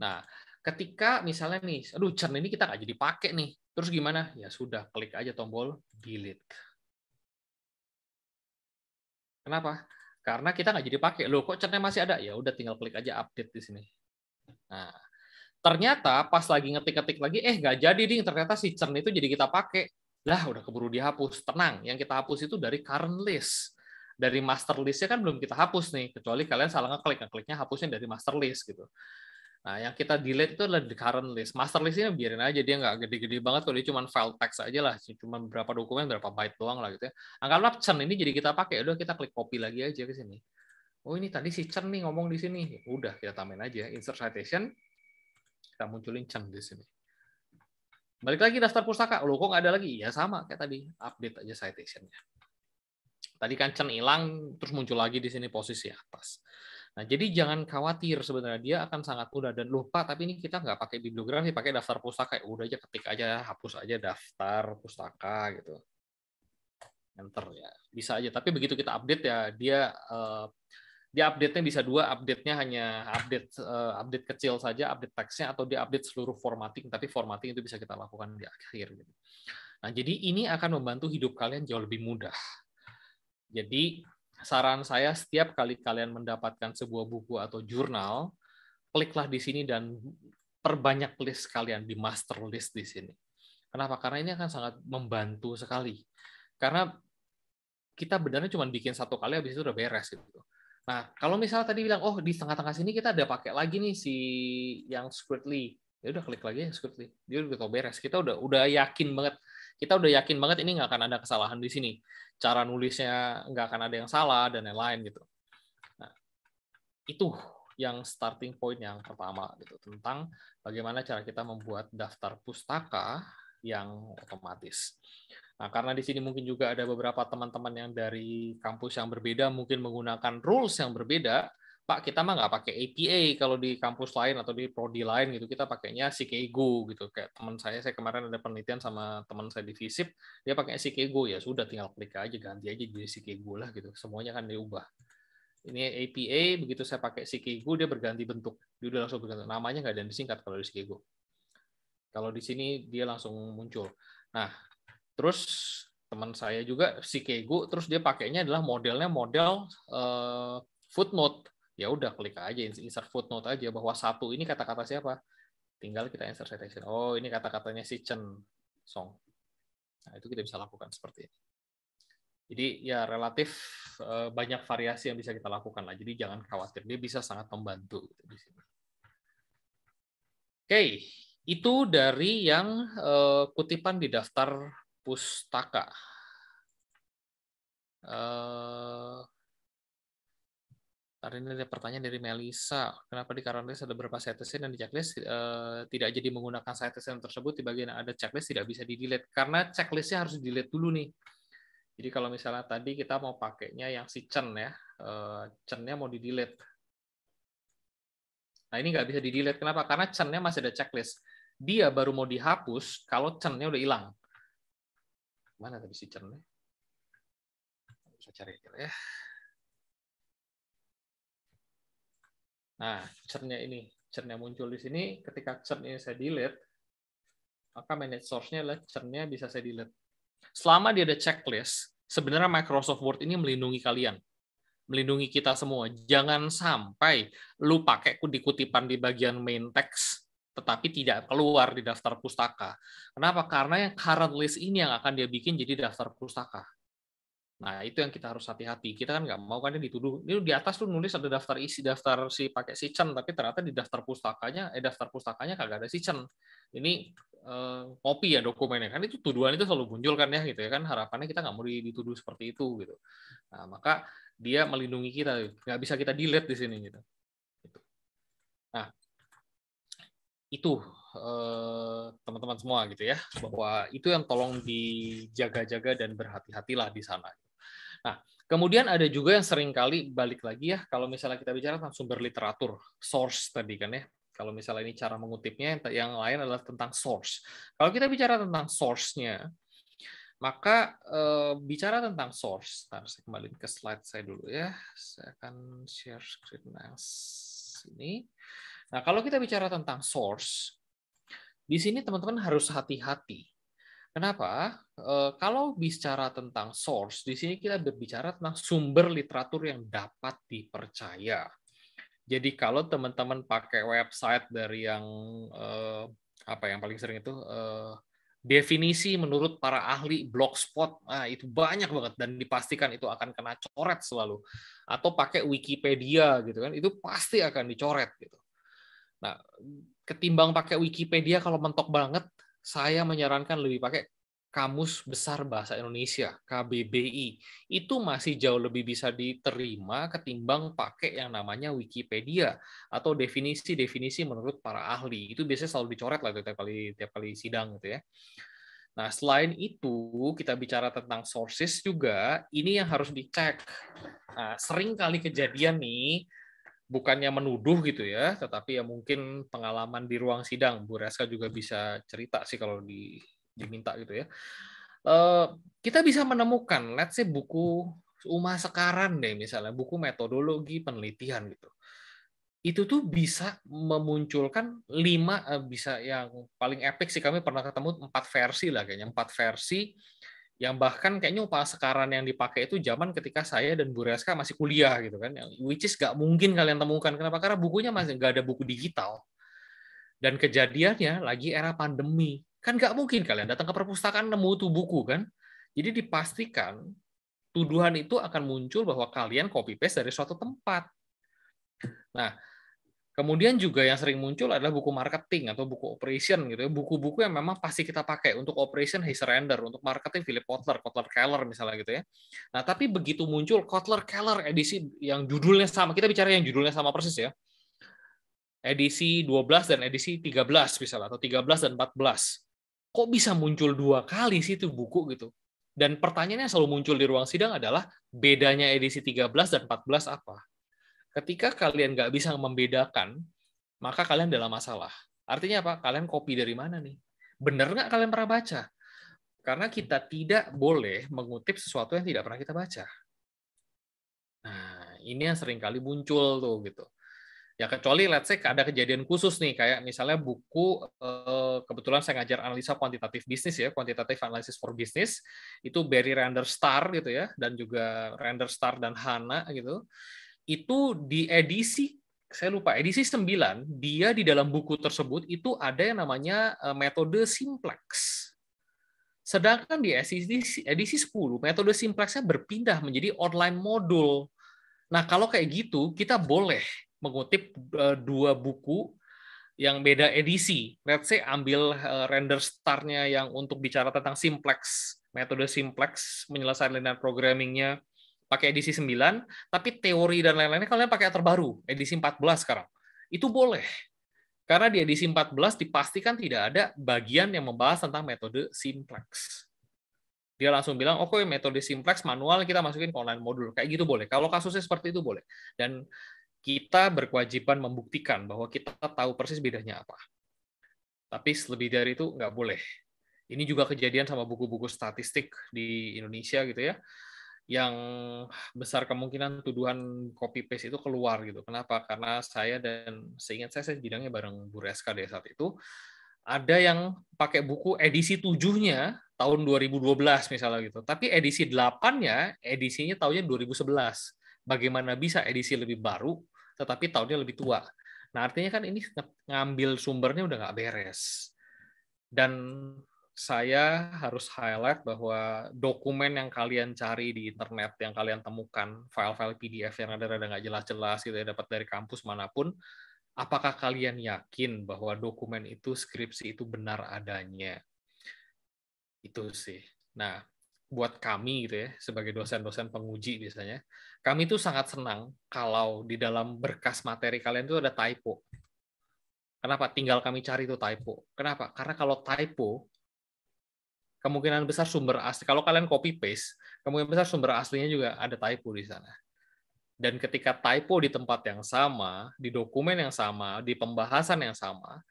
Nah, ketika misalnya nih, aduh churn ini kita nggak jadi pakai nih. Terus gimana? Ya sudah, klik aja tombol delete. Kenapa? Karena kita nggak jadi pakai. Loh, kok churnnya masih ada? Ya udah tinggal klik aja update di sini. Nah, Ternyata pas lagi ngetik-ngetik lagi, eh nggak jadi ding. Ternyata si cern itu jadi kita pakai. Lah udah keburu dihapus. Tenang, yang kita hapus itu dari current list. Dari master listnya kan belum kita hapus nih, kecuali kalian salah ngeklik, ngekliknya hapusnya dari master list gitu. Nah, yang kita delete itu adalah current list. Master list ini biarin aja, dia nggak gede-gede banget kalau dia cuma file text aja lah, cuma berapa dokumen, berapa byte doang lah gitu ya. Anggaplah Cern ini jadi kita pakai, udah kita klik copy lagi aja ke sini. Oh ini tadi si churn nih ngomong di sini, ya udah kita tambahin aja, insert citation, kita munculin ceng di sini. Balik lagi daftar pustaka. Loh, kok nggak ada lagi? Ya sama kayak tadi. Update aja citation-nya. Tadi kan cen hilang, terus muncul lagi di sini posisi atas. Nah, jadi jangan khawatir sebenarnya dia akan sangat mudah dan lupa. Tapi ini kita nggak pakai bibliografi, pakai daftar pustaka. Ya, udah aja ketik aja, hapus aja daftar pustaka gitu. Enter ya, bisa aja. Tapi begitu kita update ya dia eh, di update-nya bisa dua, update-nya hanya update uh, update kecil saja, update teksnya atau dia update seluruh formatting, tapi formatting itu bisa kita lakukan di akhir. Gitu. Nah, jadi ini akan membantu hidup kalian jauh lebih mudah. Jadi saran saya setiap kali kalian mendapatkan sebuah buku atau jurnal, kliklah di sini dan perbanyak list kalian di master list di sini. Kenapa? Karena ini akan sangat membantu sekali. Karena kita benarnya cuma bikin satu kali habis itu udah beres gitu Nah, kalau misalnya tadi bilang, oh di tengah-tengah sini kita ada pakai lagi nih si yang Squidly. Ya udah klik lagi yang Squidly. Dia udah tau beres. Kita udah udah yakin banget. Kita udah yakin banget ini nggak akan ada kesalahan di sini. Cara nulisnya nggak akan ada yang salah dan lain-lain gitu. Nah, itu yang starting point yang pertama gitu tentang bagaimana cara kita membuat daftar pustaka yang otomatis. Nah, karena di sini mungkin juga ada beberapa teman-teman yang dari kampus yang berbeda mungkin menggunakan rules yang berbeda. Pak, kita mah nggak pakai APA kalau di kampus lain atau di prodi lain gitu, kita pakainya CKGO gitu. Kayak teman saya, saya kemarin ada penelitian sama teman saya di FISIP, dia pakai CKGO. ya sudah tinggal klik aja, ganti aja jadi CKGO lah gitu. Semuanya kan diubah. Ini APA, begitu saya pakai CKGO, dia berganti bentuk. Dia udah langsung berganti. Namanya nggak ada yang disingkat kalau di CKGO. Kalau di sini, dia langsung muncul. Nah, Terus teman saya juga si Kego terus dia pakainya adalah modelnya model uh, footnote. Ya udah klik aja insert footnote aja bahwa satu ini kata-kata siapa. Tinggal kita insert citation. Oh, ini kata-katanya si Chen Song. Nah, itu kita bisa lakukan seperti ini. Jadi ya relatif uh, banyak variasi yang bisa kita lakukan lah. Jadi jangan khawatir, dia bisa sangat membantu gitu, di sini. Oke, okay. itu dari yang uh, kutipan di daftar pustaka. Uh, eh, Hari ini ada pertanyaan dari Melisa. Kenapa di Karantina ada beberapa citations dan di checklist uh, tidak jadi menggunakan citation tersebut di bagian ada checklist tidak bisa di-delete? Karena checklistnya harus di-delete dulu nih. Jadi kalau misalnya tadi kita mau pakainya yang si Chen ya, uh, eh, chen mau di-delete. Nah ini nggak bisa di-delete. Kenapa? Karena chen masih ada checklist. Dia baru mau dihapus kalau Chen-nya udah hilang. Mana tadi si cerne? Bisa cari aja ya. Nah, Cernnya ini. Cernnya muncul di sini. Ketika Cern ini saya delete, maka manage source-nya adalah Cernnya bisa saya delete. Selama dia ada checklist, sebenarnya Microsoft Word ini melindungi kalian melindungi kita semua. Jangan sampai lu pakai di kutipan di bagian main text tetapi tidak keluar di daftar pustaka. Kenapa? Karena yang current list ini yang akan dia bikin jadi daftar pustaka. Nah, itu yang kita harus hati-hati. Kita kan nggak mau kan dituduh, ini di atas tuh nulis ada daftar isi, daftar si pakai si Chen, tapi ternyata di daftar pustakanya, eh daftar pustakanya kagak ada si Chen. Ini eh, kopi ya dokumennya. Kan itu tuduhan itu selalu muncul kan ya gitu ya kan. Harapannya kita nggak mau dituduh seperti itu gitu. Nah, maka dia melindungi kita. Nggak bisa kita delete di sini gitu. itu eh, teman-teman semua gitu ya bahwa itu yang tolong dijaga-jaga dan berhati-hatilah di sana. Nah, kemudian ada juga yang sering kali balik lagi ya kalau misalnya kita bicara tentang sumber literatur, source tadi kan ya. Kalau misalnya ini cara mengutipnya, yang lain adalah tentang source. Kalau kita bicara tentang source-nya, maka eh, bicara tentang source, Ntar saya kembali ke slide saya dulu ya. Saya akan share screen yang ini. Nah, kalau kita bicara tentang source, di sini teman-teman harus hati-hati. Kenapa? E, kalau bicara tentang source, di sini kita berbicara tentang sumber literatur yang dapat dipercaya. Jadi kalau teman-teman pakai website dari yang e, apa yang paling sering itu e, definisi menurut para ahli blogspot, nah, itu banyak banget dan dipastikan itu akan kena coret selalu. Atau pakai Wikipedia gitu kan, itu pasti akan dicoret gitu. Nah, ketimbang pakai Wikipedia kalau mentok banget, saya menyarankan lebih pakai Kamus Besar Bahasa Indonesia, KBBI. Itu masih jauh lebih bisa diterima ketimbang pakai yang namanya Wikipedia atau definisi-definisi menurut para ahli. Itu biasanya selalu dicoret lah tiap kali tiap kali sidang gitu ya. Nah, selain itu, kita bicara tentang sources juga, ini yang harus dicek. Nah, sering kali kejadian nih, bukannya menuduh gitu ya, tetapi ya mungkin pengalaman di ruang sidang. Bu Reska juga bisa cerita sih kalau di, diminta gitu ya. Uh, kita bisa menemukan, let's say buku UMA sekarang deh misalnya, buku metodologi penelitian gitu. Itu tuh bisa memunculkan lima, uh, bisa yang paling epic sih kami pernah ketemu empat versi lah kayaknya, empat versi yang bahkan kayaknya upah sekaran yang dipakai itu zaman ketika saya dan Bu Reska masih kuliah gitu kan, which is nggak mungkin kalian temukan. Kenapa? Karena bukunya masih gak ada buku digital. Dan kejadiannya lagi era pandemi. Kan gak mungkin kalian datang ke perpustakaan nemu tuh buku kan. Jadi dipastikan tuduhan itu akan muncul bahwa kalian copy paste dari suatu tempat. Nah, Kemudian juga yang sering muncul adalah buku marketing atau buku operation gitu ya. Buku-buku yang memang pasti kita pakai untuk operation he Render, untuk marketing Philip Kotler, Kotler Keller misalnya gitu ya. Nah, tapi begitu muncul Kotler Keller edisi yang judulnya sama, kita bicara yang judulnya sama persis ya. Edisi 12 dan edisi 13 misalnya atau 13 dan 14. Kok bisa muncul dua kali sih itu buku gitu? Dan pertanyaannya selalu muncul di ruang sidang adalah bedanya edisi 13 dan 14 apa? Ketika kalian nggak bisa membedakan, maka kalian dalam masalah. Artinya apa? Kalian copy dari mana nih? Bener nggak kalian pernah baca? Karena kita tidak boleh mengutip sesuatu yang tidak pernah kita baca. Nah, ini yang sering kali muncul tuh gitu. Ya kecuali let's say ada kejadian khusus nih kayak misalnya buku eh, kebetulan saya ngajar analisa kuantitatif bisnis ya, kuantitatif analysis for business itu Barry Render Star gitu ya dan juga Render Star dan Hana gitu itu di edisi saya lupa edisi 9 dia di dalam buku tersebut itu ada yang namanya eh, metode simplex. Sedangkan di edisi, edisi 10 metode simplexnya berpindah menjadi online modul. Nah, kalau kayak gitu kita boleh mengutip eh, dua buku yang beda edisi. Let's say ambil eh, render startnya yang untuk bicara tentang simplex, metode simplex, menyelesaikan linear programmingnya, pakai edisi 9, tapi teori dan lain-lainnya kalian pakai terbaru, edisi 14 sekarang. Itu boleh. Karena di edisi 14 dipastikan tidak ada bagian yang membahas tentang metode simplex. Dia langsung bilang, oh, oke okay, metode simplex manual kita masukin ke online modul. Kayak gitu boleh. Kalau kasusnya seperti itu boleh. Dan kita berkewajiban membuktikan bahwa kita tahu persis bedanya apa. Tapi lebih dari itu nggak boleh. Ini juga kejadian sama buku-buku statistik di Indonesia gitu ya yang besar kemungkinan tuduhan copy paste itu keluar gitu. Kenapa? Karena saya dan seingat saya saya bidangnya bareng Bu Reska deh saat itu ada yang pakai buku edisi tujuhnya tahun 2012 misalnya gitu. Tapi edisi delapannya edisinya tahunnya 2011. Bagaimana bisa edisi lebih baru tetapi tahunnya lebih tua? Nah, artinya kan ini ngambil sumbernya udah nggak beres. Dan saya harus highlight bahwa dokumen yang kalian cari di internet, yang kalian temukan, file-file PDF yang ada ada nggak jelas-jelas gitu ya, dapat dari kampus manapun, apakah kalian yakin bahwa dokumen itu, skripsi itu benar adanya? Itu sih. Nah, buat kami gitu ya, sebagai dosen-dosen penguji biasanya, kami tuh sangat senang kalau di dalam berkas materi kalian itu ada typo. Kenapa? Tinggal kami cari itu typo. Kenapa? Karena kalau typo, kemungkinan besar sumber asli kalau kalian copy paste kemungkinan besar sumber aslinya juga ada typo di sana dan ketika typo di tempat yang sama di dokumen yang sama di pembahasan yang sama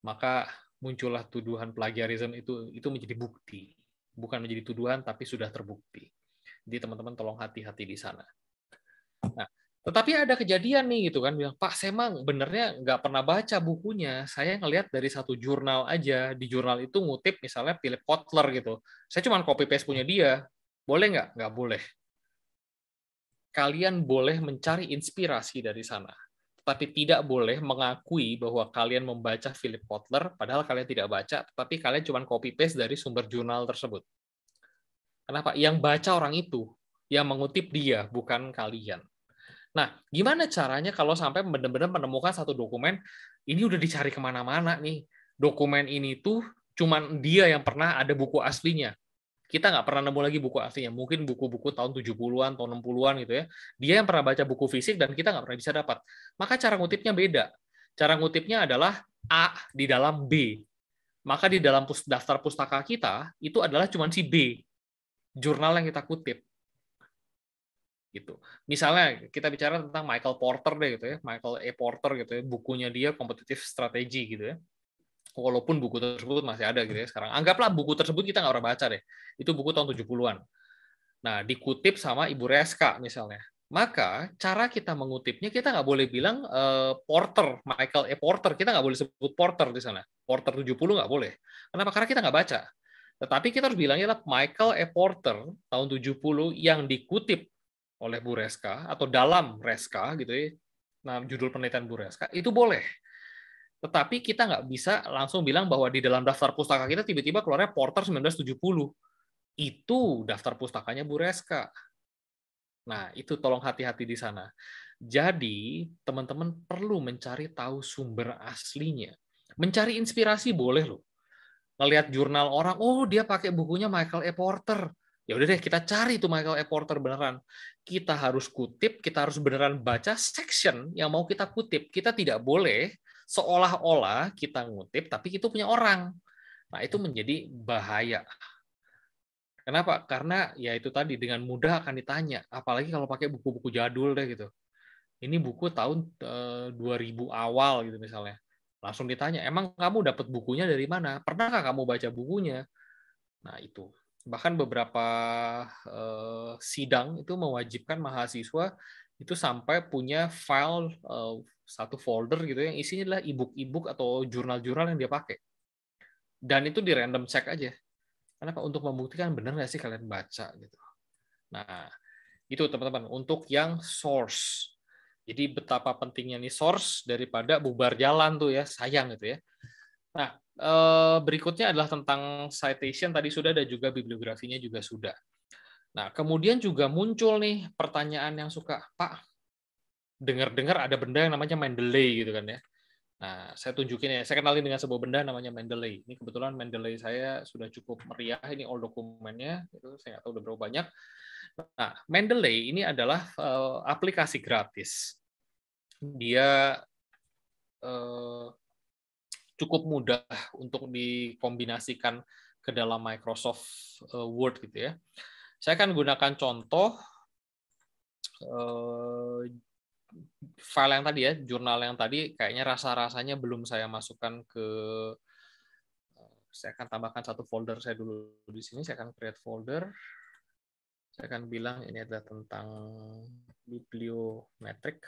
maka muncullah tuduhan plagiarism itu itu menjadi bukti bukan menjadi tuduhan tapi sudah terbukti jadi teman-teman tolong hati-hati di sana nah tetapi ada kejadian nih gitu kan bilang Pak saya emang benernya nggak pernah baca bukunya. Saya ngelihat dari satu jurnal aja di jurnal itu ngutip misalnya Philip Kotler gitu. Saya cuma copy paste punya dia. Boleh nggak? Nggak boleh. Kalian boleh mencari inspirasi dari sana, tapi tidak boleh mengakui bahwa kalian membaca Philip Kotler padahal kalian tidak baca, tapi kalian cuma copy paste dari sumber jurnal tersebut. Kenapa? Yang baca orang itu, yang mengutip dia, bukan kalian Nah, gimana caranya kalau sampai benar-benar menemukan satu dokumen ini udah dicari kemana-mana nih dokumen ini tuh cuman dia yang pernah ada buku aslinya. Kita nggak pernah nemu lagi buku aslinya. Mungkin buku-buku tahun 70-an, tahun 60-an gitu ya. Dia yang pernah baca buku fisik dan kita nggak pernah bisa dapat. Maka cara ngutipnya beda. Cara ngutipnya adalah A di dalam B. Maka di dalam daftar pustaka kita, itu adalah cuman si B. Jurnal yang kita kutip gitu. Misalnya kita bicara tentang Michael Porter deh gitu ya, Michael A. Porter gitu ya, bukunya dia kompetitif strategi gitu ya. Walaupun buku tersebut masih ada gitu ya sekarang. Anggaplah buku tersebut kita nggak pernah baca deh. Itu buku tahun 70-an. Nah, dikutip sama Ibu Reska misalnya. Maka cara kita mengutipnya kita nggak boleh bilang uh, Porter, Michael A. Porter. Kita nggak boleh sebut Porter di sana. Porter 70 nggak boleh. Kenapa? Karena kita nggak baca. Tetapi kita harus bilangnya lah Michael E Porter tahun 70 yang dikutip oleh Bu Reska atau dalam Reska gitu ya, nah, judul penelitian Bu Reska itu boleh. Tetapi kita nggak bisa langsung bilang bahwa di dalam daftar pustaka kita tiba-tiba keluarnya Porter 1970. Itu daftar pustakanya Bu Reska. Nah, itu tolong hati-hati di sana. Jadi, teman-teman perlu mencari tahu sumber aslinya. Mencari inspirasi boleh loh. Ngelihat jurnal orang, oh dia pakai bukunya Michael E. Porter ya udah deh kita cari tuh Michael A. E. Porter beneran. Kita harus kutip, kita harus beneran baca section yang mau kita kutip. Kita tidak boleh seolah-olah kita ngutip tapi itu punya orang. Nah, itu menjadi bahaya. Kenapa? Karena ya itu tadi dengan mudah akan ditanya, apalagi kalau pakai buku-buku jadul deh gitu. Ini buku tahun eh, 2000 awal gitu misalnya. Langsung ditanya, "Emang kamu dapat bukunya dari mana? Pernahkah kamu baca bukunya?" Nah, itu bahkan beberapa uh, sidang itu mewajibkan mahasiswa itu sampai punya file uh, satu folder gitu ya, yang isinya adalah ebook-ebook atau jurnal-jurnal yang dia pakai dan itu di random check aja kenapa untuk membuktikan benar nggak sih kalian baca gitu nah itu teman-teman untuk yang source jadi betapa pentingnya nih source daripada bubar jalan tuh ya sayang gitu ya nah Eh, berikutnya adalah tentang citation tadi sudah dan juga bibliografinya juga sudah. Nah, kemudian juga muncul nih pertanyaan yang suka, Pak, dengar-dengar ada benda yang namanya Mendeley gitu kan ya. Nah, saya tunjukin ya, saya kenalin dengan sebuah benda namanya Mendeley. Ini kebetulan Mendeley saya sudah cukup meriah, ini all dokumennya, itu saya nggak tahu udah berapa banyak. Nah, Mendeley ini adalah eh, aplikasi gratis. Dia eh, cukup mudah untuk dikombinasikan ke dalam Microsoft eh, Word gitu ya. Saya akan gunakan contoh eh, file yang tadi ya, jurnal yang tadi kayaknya rasa-rasanya belum saya masukkan ke saya akan tambahkan satu folder saya dulu di sini, saya akan create folder. Saya akan bilang ini adalah tentang bibliometric.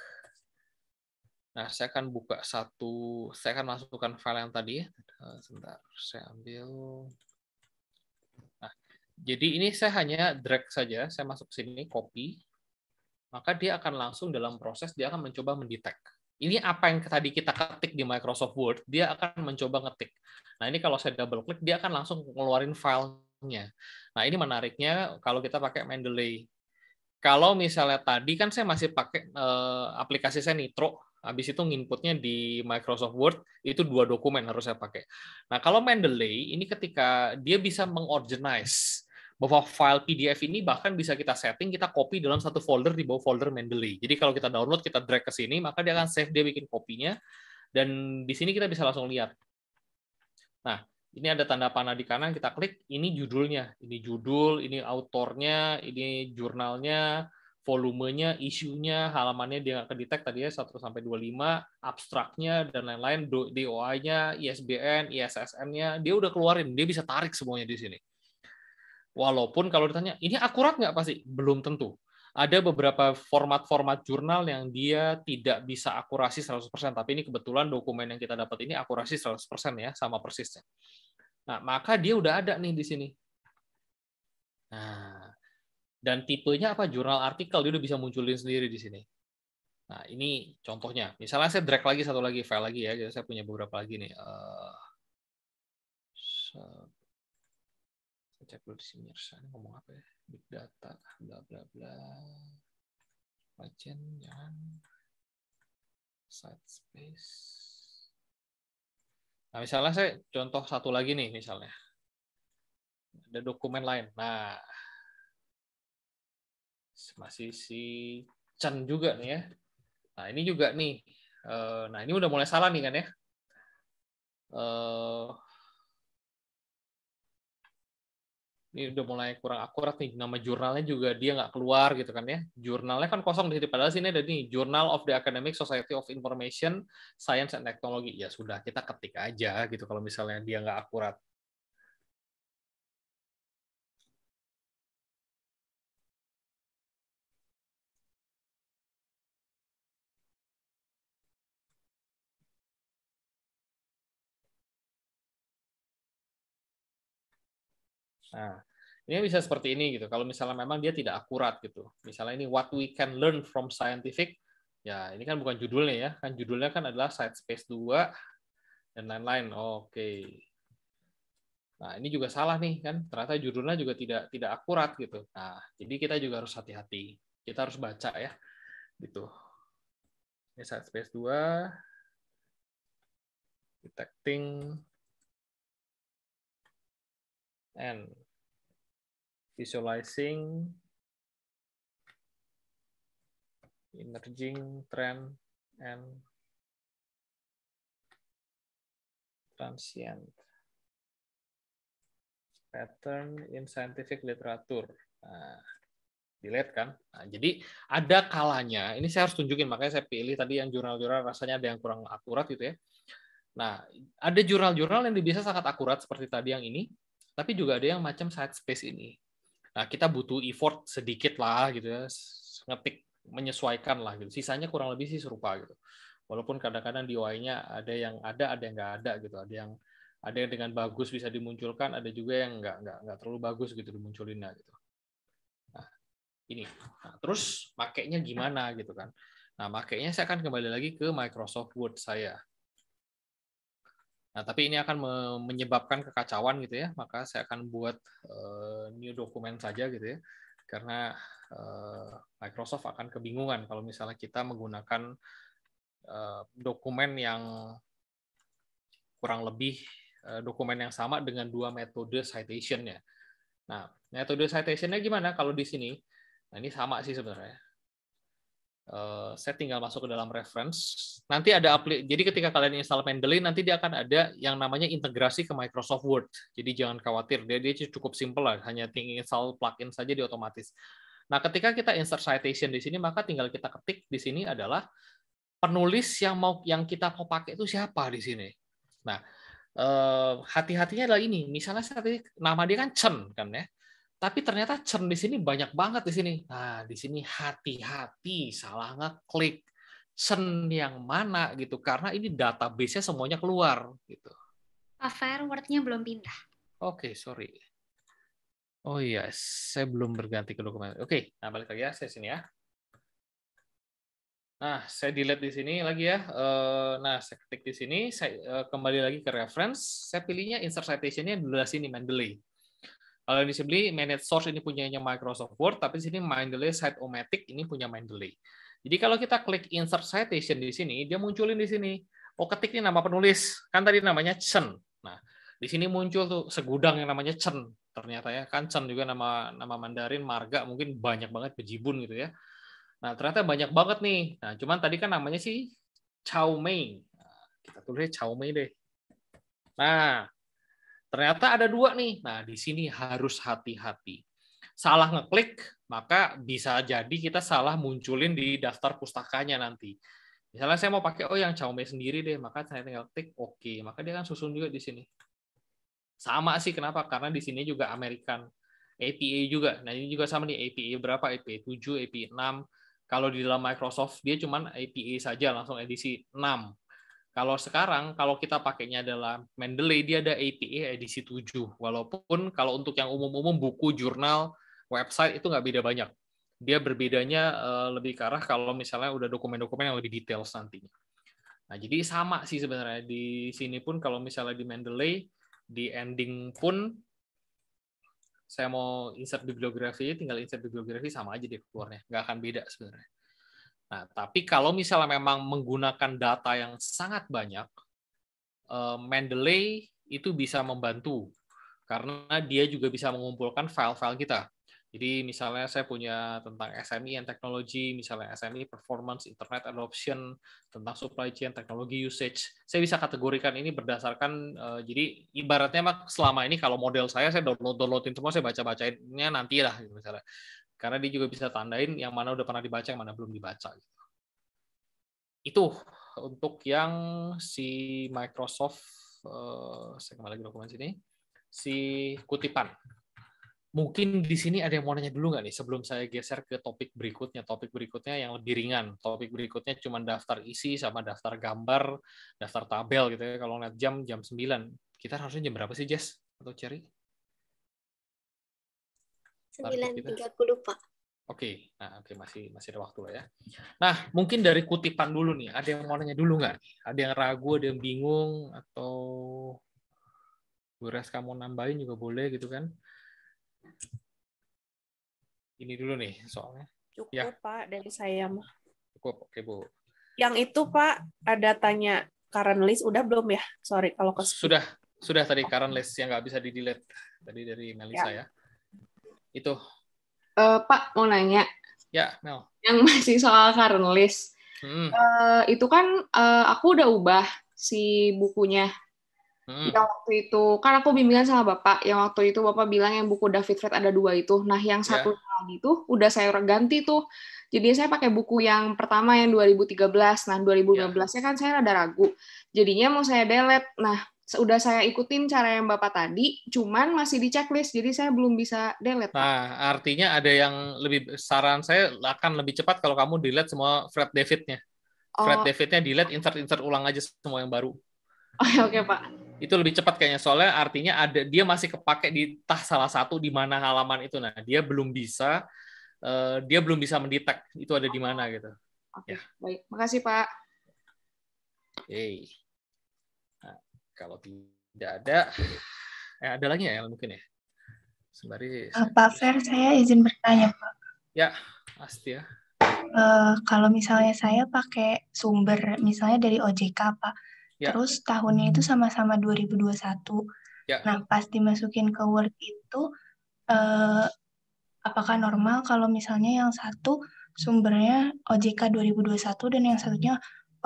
Nah, saya akan buka satu, saya akan masukkan file yang tadi eh, Sebentar, saya ambil. Nah, jadi ini saya hanya drag saja, saya masuk sini, copy. Maka dia akan langsung dalam proses, dia akan mencoba mendetek. Ini apa yang tadi kita ketik di Microsoft Word, dia akan mencoba ngetik. Nah, ini kalau saya double klik, dia akan langsung ngeluarin filenya. Nah, ini menariknya kalau kita pakai Mendeley. Kalau misalnya tadi kan saya masih pakai e, aplikasi saya Nitro, habis itu nginputnya di Microsoft Word itu dua dokumen harus saya pakai. Nah kalau Mendeley ini ketika dia bisa mengorganize bahwa file PDF ini bahkan bisa kita setting, kita copy dalam satu folder di bawah folder Mendeley. Jadi kalau kita download, kita drag ke sini, maka dia akan save, dia bikin kopinya, dan di sini kita bisa langsung lihat. Nah, ini ada tanda panah di kanan, kita klik, ini judulnya, ini judul, ini autornya, ini jurnalnya, volumenya, isunya, halamannya dia nggak kedetek tadi ya 1 sampai 25, abstraknya dan lain-lain, DOI-nya, ISBN, ISSN-nya, dia udah keluarin, dia bisa tarik semuanya di sini. Walaupun kalau ditanya, ini akurat nggak pasti? Belum tentu. Ada beberapa format-format jurnal yang dia tidak bisa akurasi 100%, tapi ini kebetulan dokumen yang kita dapat ini akurasi 100% ya, sama persisnya. Nah, maka dia udah ada nih di sini. Nah, dan tipenya apa jurnal artikel dia udah bisa munculin sendiri di sini. Nah ini contohnya. Misalnya saya drag lagi satu lagi file lagi ya. Jadi saya punya beberapa lagi nih. Uh, saya cek dulu di sini. Saya ngomong apa ya? Big data, bla bla bla. Legend, jangan. Side space. Nah, misalnya saya contoh satu lagi nih misalnya. Ada dokumen lain. Nah, masih si Chan juga nih ya. Nah, ini juga nih. Eh, nah, ini udah mulai salah nih kan ya. Eh, ini udah mulai kurang akurat nih. Nama jurnalnya juga dia nggak keluar gitu kan ya. Jurnalnya kan kosong di sini. Padahal sini ada nih, Journal of the Academic Society of Information, Science and Technology. Ya sudah, kita ketik aja gitu kalau misalnya dia nggak akurat. Nah, ini bisa seperti ini gitu. Kalau misalnya memang dia tidak akurat gitu. Misalnya ini what we can learn from scientific. Ya, ini kan bukan judulnya ya. Kan judulnya kan adalah side space 2 dan lain-lain. Oke. Nah, ini juga salah nih kan. Ternyata judulnya juga tidak tidak akurat gitu. Nah, jadi kita juga harus hati-hati. Kita harus baca ya. Gitu. Ini side space 2 detecting and visualizing, emerging trend, and transient pattern in scientific literature. Nah, dilihat kan? Nah, jadi ada kalanya, ini saya harus tunjukin, makanya saya pilih tadi yang jurnal-jurnal rasanya ada yang kurang akurat gitu ya. Nah, ada jurnal-jurnal yang bisa sangat akurat seperti tadi yang ini, tapi juga ada yang macam side space ini. Nah, kita butuh effort sedikit lah gitu ya, ngetik menyesuaikan lah gitu. Sisanya kurang lebih sih serupa gitu. Walaupun kadang-kadang di UI-nya ada yang ada, ada yang nggak ada gitu. Ada yang ada yang dengan bagus bisa dimunculkan, ada juga yang nggak nggak nggak terlalu bagus gitu dimunculinnya gitu. Nah, ini. Nah, terus makainya gimana gitu kan? Nah, makainya saya akan kembali lagi ke Microsoft Word saya. Nah, tapi ini akan menyebabkan kekacauan gitu ya, maka saya akan buat eh, new dokumen saja gitu ya, karena eh, Microsoft akan kebingungan kalau misalnya kita menggunakan eh, dokumen yang kurang lebih dokumen yang sama dengan dua metode citation-nya. Nah, metode citation-nya gimana kalau di sini? Nah, ini sama sih sebenarnya. Eh, saya tinggal masuk ke dalam reference. Nanti ada aplik, jadi ketika kalian install Mendeley, nanti dia akan ada yang namanya integrasi ke Microsoft Word. Jadi jangan khawatir, dia, dia cukup simple lah, hanya tinggal install plugin saja di otomatis. Nah, ketika kita insert citation di sini, maka tinggal kita ketik di sini adalah penulis yang mau yang kita mau pakai itu siapa di sini. Nah, eh, hati-hatinya adalah ini. Misalnya saya nama dia kan Chen kan ya tapi ternyata churn di sini banyak banget di sini. Nah, di sini hati-hati salah ngeklik churn yang mana gitu karena ini database-nya semuanya keluar gitu. Pak Fair, word-nya belum pindah. Oke, okay, sorry. Oh iya, saya belum berganti ke dokumen. Oke, okay, nah balik lagi ya, saya sini ya. Nah, saya delete di sini lagi ya. Eh, nah, saya ketik di sini, saya eh, kembali lagi ke reference, saya pilihnya insert citation-nya di sini, Mendeley. Kalau ini disebeli manage source ini punyanya Microsoft Word, tapi di sini Minddelay site o ini punya Minddelay. Jadi kalau kita klik insert citation di sini, dia munculin di sini. Oh, ketik ini nama penulis. Kan tadi namanya Chen. Nah, di sini muncul tuh segudang yang namanya Chen. Ternyata ya, kan Chen juga nama nama Mandarin, marga mungkin banyak banget bejibun gitu ya. Nah, ternyata banyak banget nih. Nah, cuman tadi kan namanya sih Chao Mei. Nah, kita tulis Chao Mei deh. Nah, Ternyata ada dua nih. Nah, di sini harus hati-hati. Salah ngeklik, maka bisa jadi kita salah munculin di daftar pustakanya nanti. Misalnya saya mau pakai oh yang Xiaomi sendiri deh, maka saya tinggal klik oke, okay. maka dia akan susun juga di sini. Sama sih kenapa? Karena di sini juga American APA juga. Nah, ini juga sama nih APA berapa? APA 7, APA 6. Kalau di dalam Microsoft dia cuman APA saja langsung edisi 6. Kalau sekarang, kalau kita pakainya adalah Mendeley, dia ada APA e edisi 7. Walaupun kalau untuk yang umum-umum, buku, jurnal, website, itu nggak beda banyak. Dia berbedanya eh, lebih ke arah kalau misalnya udah dokumen-dokumen yang lebih detail nantinya. Nah, jadi sama sih sebenarnya. Di sini pun kalau misalnya di Mendeley, di ending pun saya mau insert bibliografi, tinggal insert bibliografi sama aja deh keluarnya. Nggak akan beda sebenarnya. Nah, tapi kalau misalnya memang menggunakan data yang sangat banyak, eh, Mendeley itu bisa membantu karena dia juga bisa mengumpulkan file-file kita. Jadi misalnya saya punya tentang SME and technology, misalnya SME performance, internet adoption, tentang supply chain, Technology usage. Saya bisa kategorikan ini berdasarkan uh, jadi ibaratnya mak selama ini kalau model saya saya download downloadin semua saya baca bacainnya nanti lah gitu misalnya. Karena dia juga bisa tandain yang mana udah pernah dibaca, yang mana belum dibaca. Gitu. Itu untuk yang si Microsoft, eh, saya kembali lagi dokumen sini, si kutipan. Mungkin di sini ada yang mau nanya dulu nggak nih sebelum saya geser ke topik berikutnya. Topik berikutnya yang lebih ringan. Topik berikutnya cuma daftar isi sama daftar gambar, daftar tabel gitu ya. Kalau ngeliat jam, jam 9. Kita harusnya jam berapa sih, Jess? Atau Cherry? 9.30 Pak. Oke, nah oke masih masih ada waktu lah ya. Nah mungkin dari kutipan dulu nih, ada yang mau nanya dulu nggak? Ada yang ragu, ada yang bingung atau beras kamu nambahin juga boleh gitu kan? Ini dulu nih soalnya. Cukup ya. Pak dari saya mah. Cukup, oke Bu. Yang itu Pak ada tanya current list udah belum ya? Sorry kalau ke sudah sudah tadi current list yang nggak bisa di delete tadi dari Melisa ya. ya itu. Uh, Pak mau nanya. Ya, Mel. Yang masih soal current list. Hmm. Uh, itu kan uh, aku udah ubah si bukunya. Hmm. Yang waktu itu kan aku bimbingan sama bapak. Yang waktu itu bapak bilang yang buku David Fred ada dua itu. Nah yang ya. satu yeah. lagi itu udah saya ganti tuh. Jadi saya pakai buku yang pertama yang 2013. Nah 2015 yeah. ya kan saya ada ragu. Jadinya mau saya delete. Nah sudah saya ikutin cara yang Bapak tadi, cuman masih di checklist, jadi saya belum bisa delete. Nah, artinya ada yang lebih, saran saya akan lebih cepat kalau kamu delete semua Fred David-nya. Fred oh. David-nya delete, insert-insert ulang aja semua yang baru. Oh, ya, oke, oh, oke okay, Pak. Itu lebih cepat kayaknya, soalnya artinya ada dia masih kepake di tah salah satu di mana halaman itu. Nah, dia belum bisa, uh, dia belum bisa mendetek itu ada di mana gitu. Oke, okay. ya. baik. Makasih Pak. Okay. Kalau tidak ada, eh, ada lagi ya mungkin ya? Sembari. Uh, Pak Fer, saya izin bertanya Pak. Ya, pasti ya. Uh, kalau misalnya saya pakai sumber, misalnya dari OJK Pak, ya. terus tahunnya itu sama-sama 2021. Ya. Nah, pas dimasukin ke Word itu, uh, apakah normal kalau misalnya yang satu sumbernya OJK 2021 dan yang satunya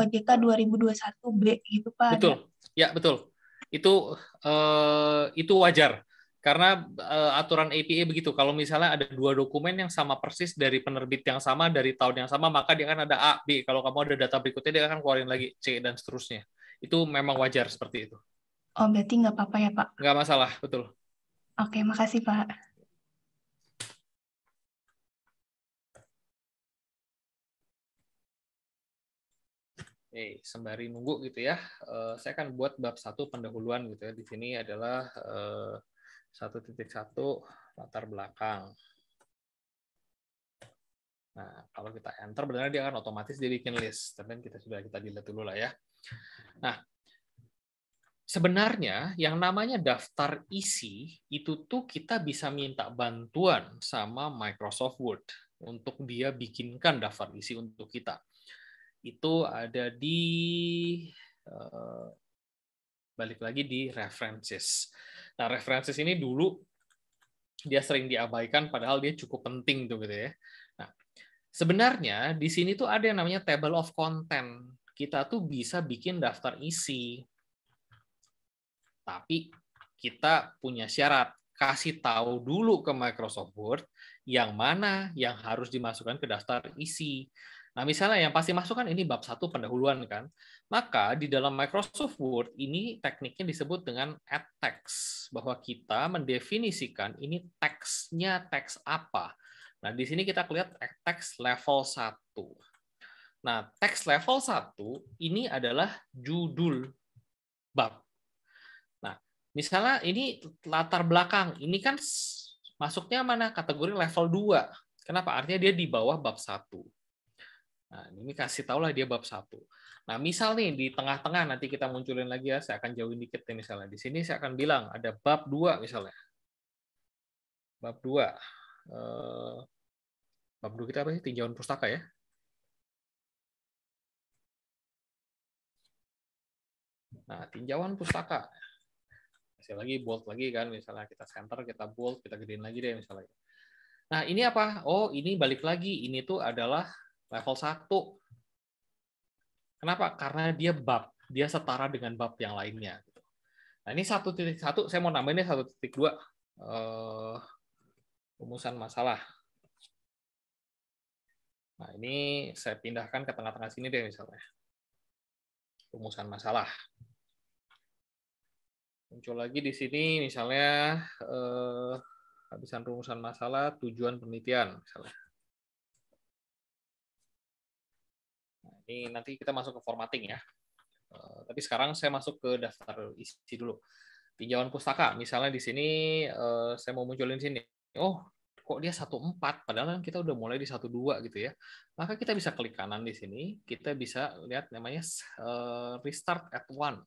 OJK 2021 B gitu Pak. Betul. Ya? ya, betul. Itu eh itu wajar karena eh, aturan APA begitu kalau misalnya ada dua dokumen yang sama persis dari penerbit yang sama dari tahun yang sama maka dia akan ada A B kalau kamu ada data berikutnya dia akan keluarin lagi C dan seterusnya itu memang wajar seperti itu oh berarti nggak apa-apa ya pak nggak masalah betul oke makasih pak Oke, sembari nunggu gitu ya, eh, saya akan buat bab satu pendahuluan gitu ya. Di sini adalah eh, satu titik satu latar belakang. Nah, kalau kita enter, benar dia akan otomatis dia bikin list. Tapi kan kita sudah kita lihat dulu lah ya. Nah, sebenarnya yang namanya daftar isi itu tuh kita bisa minta bantuan sama Microsoft Word untuk dia bikinkan daftar isi untuk kita itu ada di eh, balik lagi di references. Nah, references ini dulu dia sering diabaikan padahal dia cukup penting tuh gitu ya. Nah, sebenarnya di sini tuh ada yang namanya table of content. Kita tuh bisa bikin daftar isi. Tapi kita punya syarat kasih tahu dulu ke Microsoft Word yang mana yang harus dimasukkan ke daftar isi. Nah, misalnya yang pasti masuk kan ini bab satu pendahuluan kan. Maka di dalam Microsoft Word ini tekniknya disebut dengan add text, bahwa kita mendefinisikan ini teksnya teks apa. Nah, di sini kita lihat add text level 1. Nah, teks level 1 ini adalah judul bab. Nah, misalnya ini latar belakang, ini kan masuknya mana? Kategori level 2. Kenapa? Artinya dia di bawah bab 1. Nah, ini kasih tau lah dia bab satu. Nah, misal nih di tengah-tengah nanti kita munculin lagi ya, saya akan jauhin dikit nih misalnya. Di sini saya akan bilang ada bab dua misalnya. Bab dua. Eh, bab dua kita apa sih? Tinjauan pustaka ya. Nah, tinjauan pustaka. Masih lagi bold lagi kan misalnya kita center, kita bold, kita gedein lagi deh misalnya. Nah, ini apa? Oh, ini balik lagi. Ini tuh adalah level 1. Kenapa? Karena dia bab, dia setara dengan bab yang lainnya. Gitu. Nah ini satu titik satu, saya mau nambahin satu titik dua eh, rumusan masalah. Nah ini saya pindahkan ke tengah-tengah sini deh misalnya. Rumusan masalah. Muncul lagi di sini misalnya eh, habisan rumusan masalah tujuan penelitian misalnya. Ini nanti kita masuk ke formatting ya. Eh, tapi sekarang saya masuk ke daftar isi dulu. Tinjauan pustaka, misalnya di sini eh, saya mau munculin sini. Oh, kok dia 14 padahal kan kita udah mulai di 12 gitu ya. Maka kita bisa klik kanan di sini, kita bisa lihat namanya eh, restart at one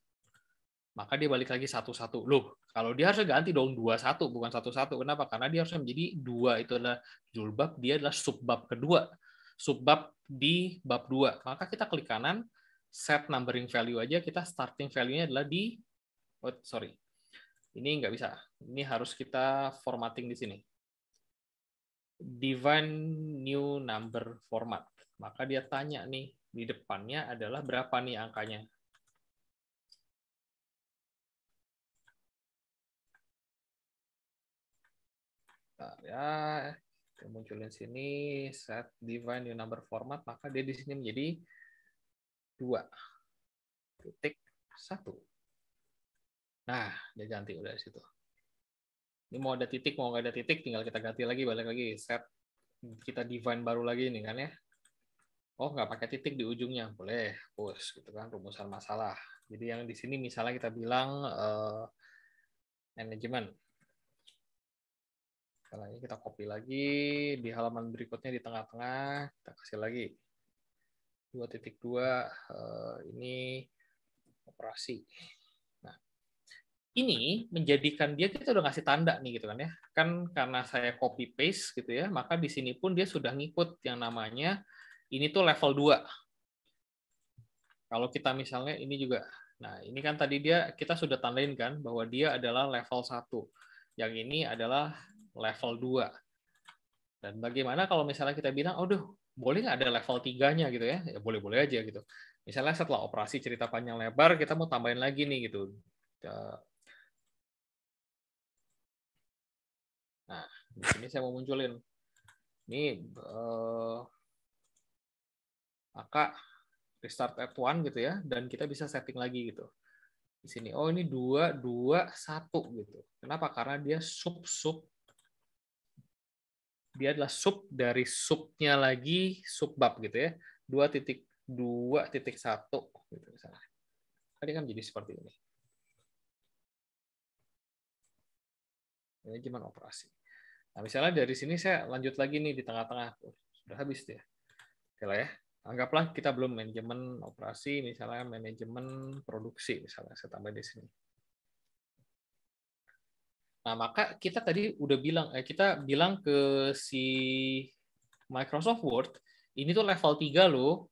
maka dia balik lagi satu-satu. Loh, kalau dia harusnya ganti dong dua satu bukan satu-satu. Kenapa? Karena dia harusnya menjadi dua itu adalah julbab, dia adalah subbab kedua subbab di bab 2. Maka kita klik kanan, set numbering value aja, kita starting value-nya adalah di, oh, sorry, ini nggak bisa. Ini harus kita formatting di sini. Divine new number format. Maka dia tanya nih, di depannya adalah berapa nih angkanya. ya munculin sini set define new number format, maka dia di sini menjadi dua titik satu Nah, dia ganti udah di situ. Ini mau ada titik, mau nggak ada titik, tinggal kita ganti lagi, balik lagi. Set kita define baru lagi ini kan ya. Oh, nggak pakai titik di ujungnya. Boleh, push. Gitu kan, rumusan masalah. Jadi yang di sini misalnya kita bilang uh, eh, manajemen sekali lagi kita copy lagi di halaman berikutnya di tengah-tengah kita kasih lagi 2.2 eh, ini operasi nah ini menjadikan dia kita udah ngasih tanda nih gitu kan ya kan karena saya copy paste gitu ya maka di sini pun dia sudah ngikut yang namanya ini tuh level 2 kalau kita misalnya ini juga Nah, ini kan tadi dia kita sudah tandain kan bahwa dia adalah level 1. Yang ini adalah level 2. Dan bagaimana kalau misalnya kita bilang, aduh, boleh nggak ada level 3-nya gitu ya? Ya boleh-boleh aja gitu. Misalnya setelah operasi cerita panjang lebar, kita mau tambahin lagi nih gitu. Nah, di sini saya mau munculin. Ini uh, maka eh, restart at one gitu ya, dan kita bisa setting lagi gitu. Di sini, oh ini dua dua satu gitu. Kenapa? Karena dia sub-sub dia adalah sub dari subnya lagi subbab gitu ya. dua titik 2.2.1 gitu misalnya. Tadi kan jadi seperti ini. Ini gimana operasi. Nah, misalnya dari sini saya lanjut lagi nih di tengah-tengah. Sudah habis dia. Oke lah ya. Anggaplah kita belum manajemen operasi, misalnya manajemen produksi, misalnya saya tambah di sini. Nah, maka kita tadi udah bilang, eh, kita bilang ke si Microsoft Word, ini tuh level 3 loh.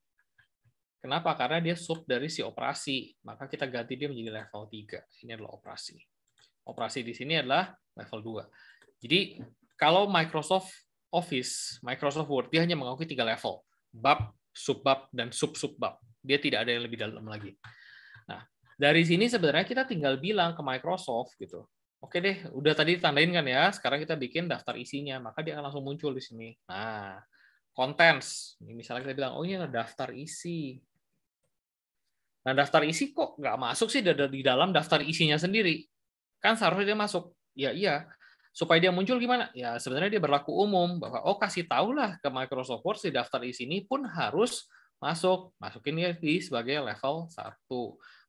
Kenapa? Karena dia sub dari si operasi. Maka kita ganti dia menjadi level 3. Ini adalah operasi. Operasi di sini adalah level 2. Jadi, kalau Microsoft Office, Microsoft Word, dia hanya mengakui tiga level. Bab, subbab, dan sub sub bab Dia tidak ada yang lebih dalam lagi. Nah, dari sini sebenarnya kita tinggal bilang ke Microsoft gitu Oke deh, udah tadi tandain kan ya. Sekarang kita bikin daftar isinya, maka dia akan langsung muncul di sini. Nah, contents. Ini misalnya kita bilang, oh ini ada daftar isi. Nah, daftar isi kok nggak masuk sih di dalam daftar isinya sendiri? Kan seharusnya dia masuk. Ya iya. Supaya dia muncul gimana? Ya sebenarnya dia berlaku umum bahwa oh kasih tahulah ke Microsoft Word si daftar isi ini pun harus masuk. Masukin dia di sebagai level 1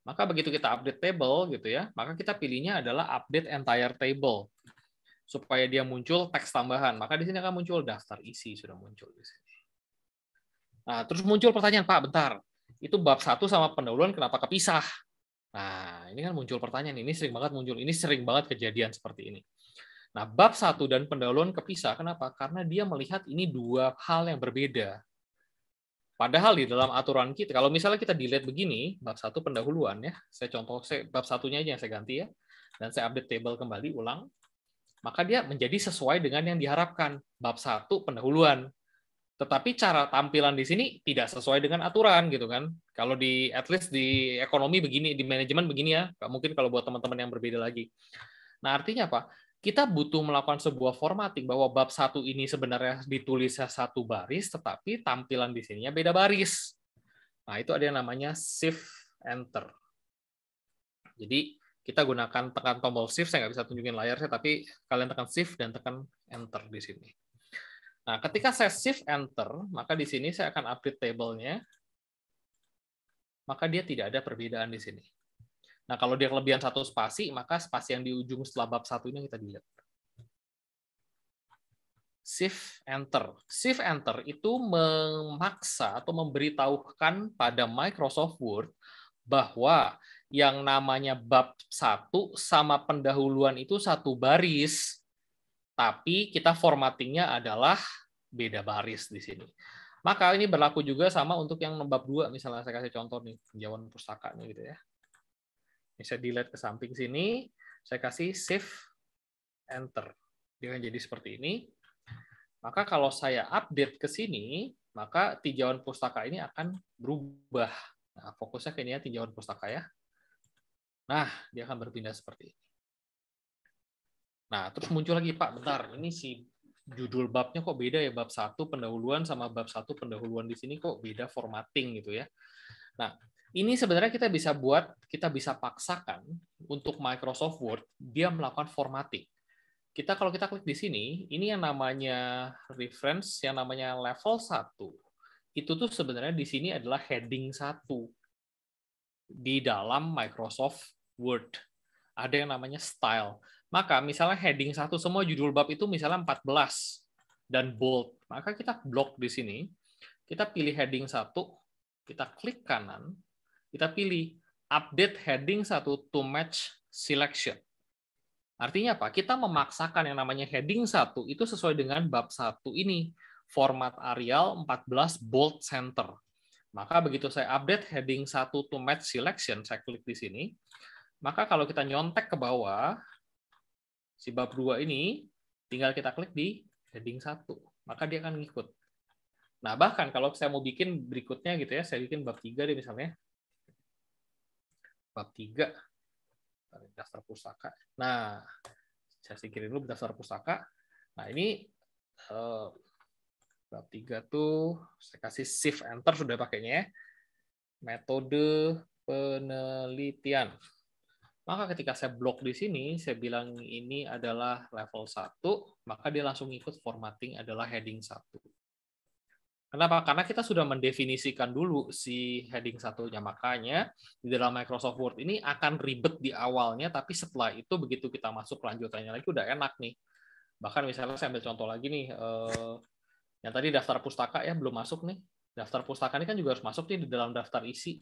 maka begitu kita update table gitu ya, maka kita pilihnya adalah update entire table supaya dia muncul teks tambahan. Maka di sini akan muncul daftar isi sudah muncul di sini. Nah, terus muncul pertanyaan, Pak, bentar. Itu bab satu sama pendahuluan kenapa kepisah? Nah, ini kan muncul pertanyaan ini sering banget muncul. Ini sering banget kejadian seperti ini. Nah, bab satu dan pendahuluan kepisah kenapa? Karena dia melihat ini dua hal yang berbeda Padahal di dalam aturan kita, kalau misalnya kita delete begini, bab satu pendahuluan ya, saya contoh saya, bab satunya aja yang saya ganti ya, dan saya update table kembali ulang, maka dia menjadi sesuai dengan yang diharapkan bab satu pendahuluan. Tetapi cara tampilan di sini tidak sesuai dengan aturan gitu kan. Kalau di at least di ekonomi begini, di manajemen begini ya, mungkin kalau buat teman-teman yang berbeda lagi. Nah artinya apa? kita butuh melakukan sebuah formatting bahwa bab satu ini sebenarnya ditulis ya satu baris, tetapi tampilan di sininya beda baris. Nah, itu ada yang namanya shift enter. Jadi, kita gunakan tekan tombol shift, saya nggak bisa tunjukin layarnya, tapi kalian tekan shift dan tekan enter di sini. Nah, ketika saya shift enter, maka di sini saya akan update table-nya, maka dia tidak ada perbedaan di sini. Nah, kalau dia kelebihan satu spasi, maka spasi yang di ujung setelah bab satu ini kita delete. Shift Enter. Shift Enter itu memaksa atau memberitahukan pada Microsoft Word bahwa yang namanya bab satu sama pendahuluan itu satu baris, tapi kita formattingnya adalah beda baris di sini. Maka ini berlaku juga sama untuk yang bab dua misalnya saya kasih contoh nih, penjauhan pustaka nih gitu ya. Ini saya delete ke samping sini, saya kasih shift enter. Dia akan jadi seperti ini. Maka kalau saya update ke sini, maka tinjauan pustaka ini akan berubah. Nah, fokusnya ke ini ya, tinjauan pustaka ya. Nah, dia akan berpindah seperti ini. Nah, terus muncul lagi, Pak, bentar, ini si judul babnya kok beda ya, bab satu pendahuluan sama bab satu pendahuluan di sini kok beda formatting gitu ya. Nah, ini sebenarnya kita bisa buat, kita bisa paksakan untuk Microsoft Word, dia melakukan formatting. Kita kalau kita klik di sini, ini yang namanya reference, yang namanya level 1. Itu tuh sebenarnya di sini adalah heading 1 di dalam Microsoft Word. Ada yang namanya style. Maka misalnya heading 1 semua judul bab itu misalnya 14 dan bold. Maka kita blok di sini, kita pilih heading 1, kita klik kanan, kita pilih update heading satu to match selection. Artinya apa? Kita memaksakan yang namanya heading satu itu sesuai dengan bab satu ini, format Arial 14 bold center. Maka begitu saya update heading satu to match selection, saya klik di sini. Maka kalau kita nyontek ke bawah, si bab 2 ini, tinggal kita klik di heading 1. Maka dia akan ngikut. Nah, bahkan kalau saya mau bikin berikutnya gitu ya, saya bikin bab 3 deh misalnya bab 3 daftar pusaka. Nah, saya singkirin dulu daftar pusaka. Nah, ini bab eh, tiga tuh saya kasih shift enter sudah pakainya ya. Metode penelitian. Maka ketika saya blok di sini, saya bilang ini adalah level 1, maka dia langsung ikut formatting adalah heading 1. Kenapa? Karena kita sudah mendefinisikan dulu si heading satunya. Makanya di dalam Microsoft Word ini akan ribet di awalnya, tapi setelah itu begitu kita masuk lanjutannya lagi udah enak nih. Bahkan misalnya saya ambil contoh lagi nih, eh, yang tadi daftar pustaka ya belum masuk nih. Daftar pustaka ini kan juga harus masuk nih di dalam daftar isi.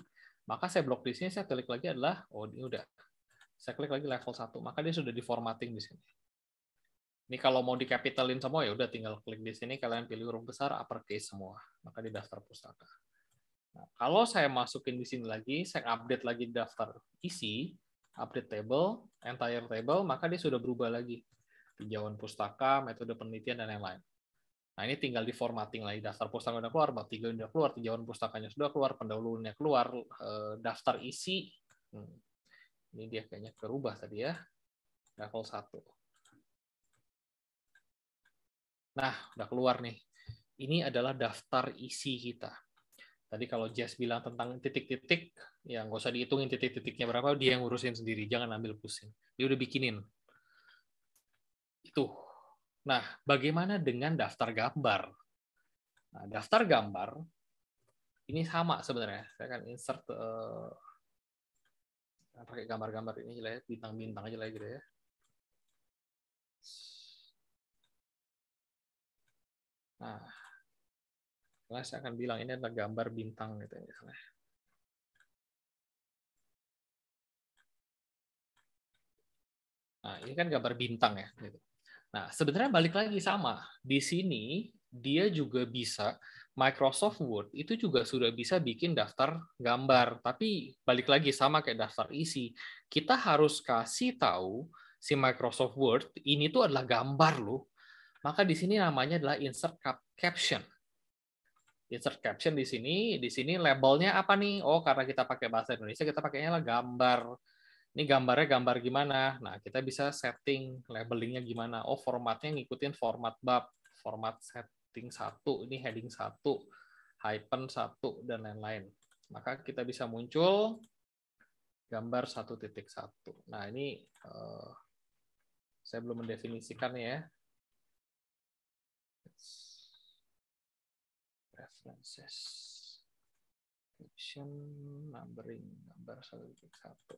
Maka saya blok di sini, saya klik lagi adalah, oh ini udah. Saya klik lagi level 1, maka dia sudah di formatting di sini. Ini kalau mau dikapitalin semua ya udah tinggal klik di sini kalian pilih huruf besar uppercase semua, maka di daftar pustaka. Nah, kalau saya masukin di sini lagi, saya update lagi daftar isi, update table, entire table, maka dia sudah berubah lagi. Tinjauan pustaka, metode penelitian, dan lain-lain. Nah, ini tinggal di formatting lagi. Daftar pustaka udah keluar, bab 3 udah keluar, tinjauan pustakanya sudah keluar, pendahulunya keluar, eh, daftar isi. Hmm. Ini dia kayaknya berubah tadi ya. Level 1. Nah, udah keluar nih. Ini adalah daftar isi kita. Tadi kalau Jess bilang tentang titik-titik, ya nggak usah dihitungin titik-titiknya berapa, dia yang ngurusin sendiri, jangan ambil pusing. Dia udah bikinin. Itu. Nah, bagaimana dengan daftar gambar? Nah, daftar gambar ini sama sebenarnya. Saya akan insert uh, pakai gambar-gambar ini lah ya, bintang-bintang aja lah gitu ya. Nah, kelas saya akan bilang ini adalah gambar bintang gitu ya, Nah, ini kan gambar bintang ya. Gitu. Nah, sebenarnya balik lagi sama. Di sini dia juga bisa Microsoft Word itu juga sudah bisa bikin daftar gambar, tapi balik lagi sama kayak daftar isi. Kita harus kasih tahu si Microsoft Word ini tuh adalah gambar loh, maka di sini namanya adalah insert caption. Insert caption di sini, di sini labelnya apa nih? Oh, karena kita pakai bahasa Indonesia, kita pakainya lah gambar. Ini gambarnya gambar gimana? Nah, kita bisa setting labelingnya gimana? Oh, formatnya ngikutin format bab, format setting satu, ini heading satu, hyphen satu dan lain-lain. Maka kita bisa muncul gambar satu titik satu. Nah, ini eh, saya belum mendefinisikan ya Francis caption numbering number satu titik satu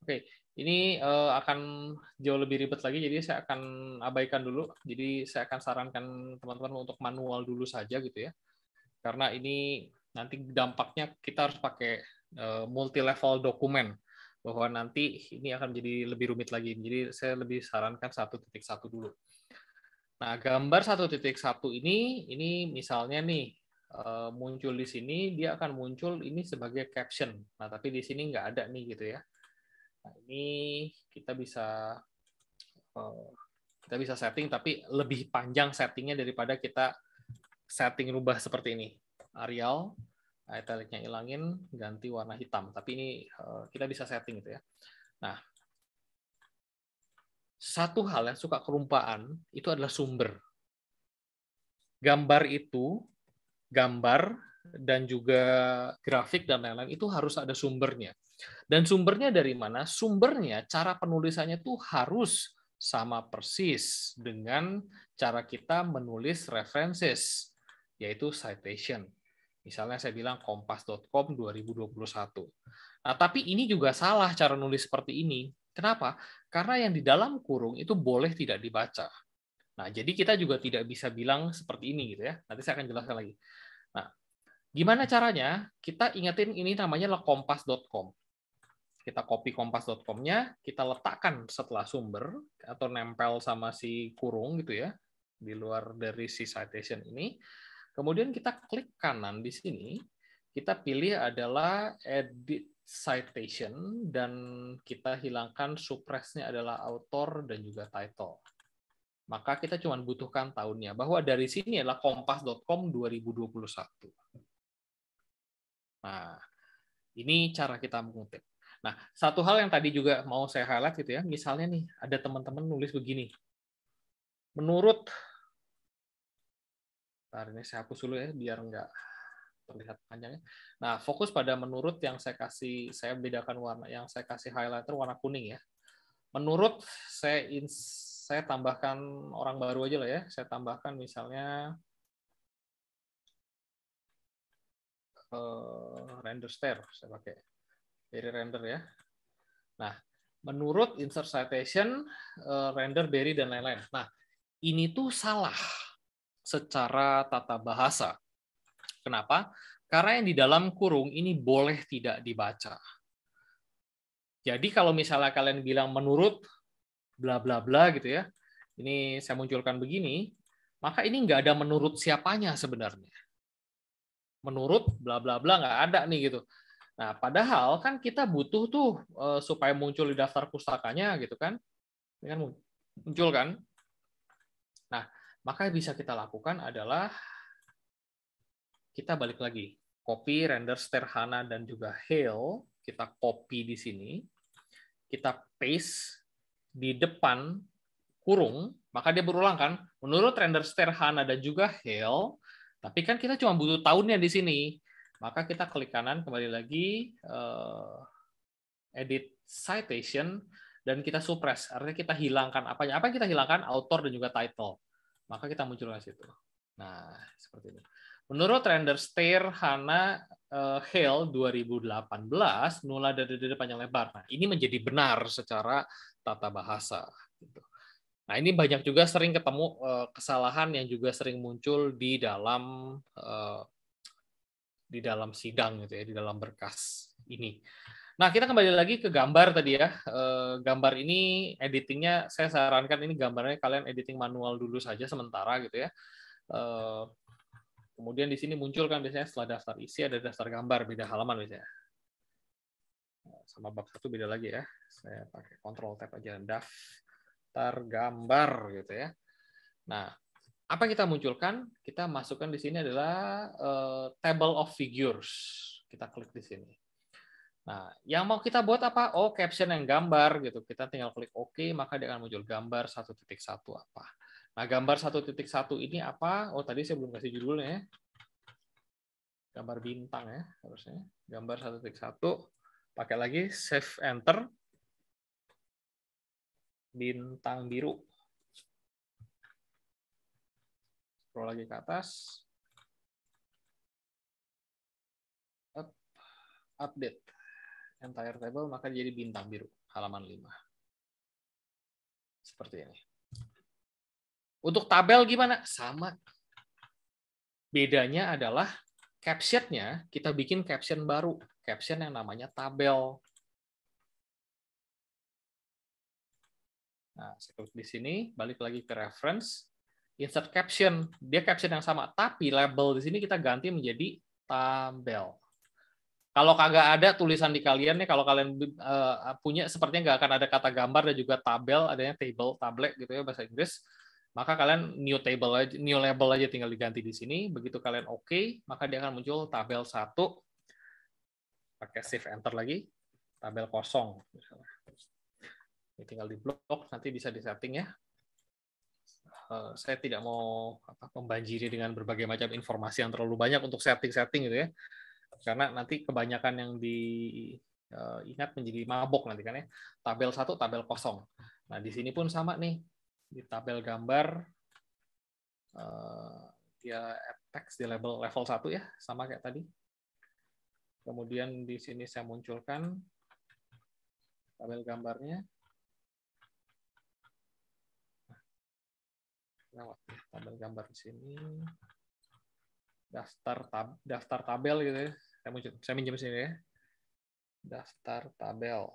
Oke, okay. ini uh, akan jauh lebih ribet lagi, jadi saya akan abaikan dulu. Jadi saya akan sarankan teman-teman untuk manual dulu saja gitu ya, karena ini nanti dampaknya kita harus pakai eh, multi level dokumen bahwa nanti ini akan menjadi lebih rumit lagi. Jadi saya lebih sarankan satu titik satu dulu. Nah, gambar satu titik satu ini, ini misalnya nih eh, muncul di sini, dia akan muncul ini sebagai caption. Nah, tapi di sini nggak ada nih gitu ya. Nah, ini kita bisa eh, kita bisa setting, tapi lebih panjang settingnya daripada kita setting rubah seperti ini. Arial, italicnya ilangin, ganti warna hitam. Tapi ini eh, kita bisa setting itu ya. Nah, satu hal yang suka kerumpaan itu adalah sumber. Gambar itu, gambar dan juga grafik dan lain-lain itu harus ada sumbernya. Dan sumbernya dari mana? Sumbernya cara penulisannya tuh harus sama persis dengan cara kita menulis references, yaitu citation. Misalnya saya bilang kompas.com 2021. Nah, tapi ini juga salah cara nulis seperti ini. Kenapa? Karena yang di dalam kurung itu boleh tidak dibaca. Nah, jadi kita juga tidak bisa bilang seperti ini gitu ya. Nanti saya akan jelaskan lagi. Nah, gimana caranya? Kita ingetin ini namanya kompas.com. Kita copy kompas.com-nya, kita letakkan setelah sumber atau nempel sama si kurung gitu ya di luar dari si citation ini. Kemudian kita klik kanan di sini, kita pilih adalah edit citation dan kita hilangkan supresnya adalah author dan juga title. Maka kita cuma butuhkan tahunnya bahwa dari sini adalah kompas.com 2021. Nah, ini cara kita mengutip. Nah, satu hal yang tadi juga mau saya highlight gitu ya, misalnya nih ada teman-teman nulis begini. Menurut hari ini saya hapus dulu ya biar nggak terlihat panjangnya. Nah, fokus pada menurut yang saya kasih, saya bedakan warna yang saya kasih highlighter warna kuning ya. Menurut saya ins saya tambahkan orang baru aja lah ya. Saya tambahkan misalnya uh, render stair, saya pakai dari render ya. Nah, menurut insert citation, uh, render berry dan lain-lain. Nah, ini tuh salah secara tata bahasa. Kenapa? Karena yang di dalam kurung ini boleh tidak dibaca. Jadi kalau misalnya kalian bilang menurut bla bla bla gitu ya, ini saya munculkan begini, maka ini nggak ada menurut siapanya sebenarnya. Menurut bla bla bla nggak ada nih gitu. Nah, padahal kan kita butuh tuh eh, supaya muncul di daftar pustakanya gitu kan. Ini kan muncul kan. Nah, maka yang bisa kita lakukan adalah kita balik lagi. Copy render sterhana dan juga hail. Kita copy di sini. Kita paste di depan kurung. Maka dia berulang kan. Menurut render sterhana dan juga hail. Tapi kan kita cuma butuh tahunnya di sini. Maka kita klik kanan kembali lagi. Eh, edit citation. Dan kita suppress. Artinya kita hilangkan apanya. Apa yang kita hilangkan? Author dan juga title maka kita muncul di situ. Nah, seperti itu. Menurut render stair Hana uh, Hale 2018, nula dari dada panjang lebar. Nah, ini menjadi benar secara tata bahasa. Gitu. Nah, ini banyak juga sering ketemu eh, kesalahan yang juga sering muncul di dalam eh, di dalam sidang gitu ya, di dalam berkas ini. Nah, kita kembali lagi ke gambar tadi ya. Eh, gambar ini editingnya, saya sarankan ini gambarnya kalian editing manual dulu saja sementara gitu ya. Eh, kemudian di sini muncul kan biasanya setelah daftar isi ada daftar gambar, beda halaman biasanya. Sama bab satu beda lagi ya. Saya pakai Control Tab aja, daftar gambar gitu ya. Nah, apa yang kita munculkan? Kita masukkan di sini adalah eh, table of figures. Kita klik di sini Nah, yang mau kita buat apa? Oh, caption yang gambar gitu. Kita tinggal klik OK, maka dia akan muncul gambar 1.1 apa. Nah, gambar 1.1 ini apa? Oh, tadi saya belum kasih judulnya ya. Gambar bintang ya, harusnya. Gambar 1.1. Pakai lagi save enter. Bintang biru. Scroll lagi ke atas. Update entire table maka jadi bintang biru halaman 5. Seperti ini. Untuk tabel gimana? Sama. Bedanya adalah captionnya kita bikin caption baru, caption yang namanya tabel. Nah, saya di sini, balik lagi ke reference, insert caption. Dia caption yang sama, tapi label di sini kita ganti menjadi tabel. Kalau kagak ada tulisan di kalian nih, kalau kalian uh, punya sepertinya nggak akan ada kata gambar dan juga tabel, adanya table, tablet gitu ya bahasa Inggris. Maka kalian new table aja, new label aja tinggal diganti di sini. Begitu kalian oke, okay, maka dia akan muncul tabel satu. Pakai shift enter lagi, tabel kosong. Ini tinggal di blok, nanti bisa disetting ya eh, saya tidak mau membanjiri dengan berbagai macam informasi yang terlalu banyak untuk setting-setting gitu ya karena nanti kebanyakan yang diingat eh, menjadi mabok nanti kan ya tabel satu tabel kosong nah di sini pun sama nih di tabel gambar eh, dia text di level level satu ya sama kayak tadi kemudian di sini saya munculkan tabel gambarnya nah, lewat tabel gambar di sini daftar tab, daftar tabel gitu ya. Saya, muncul, saya minjem sini ya. Daftar tabel.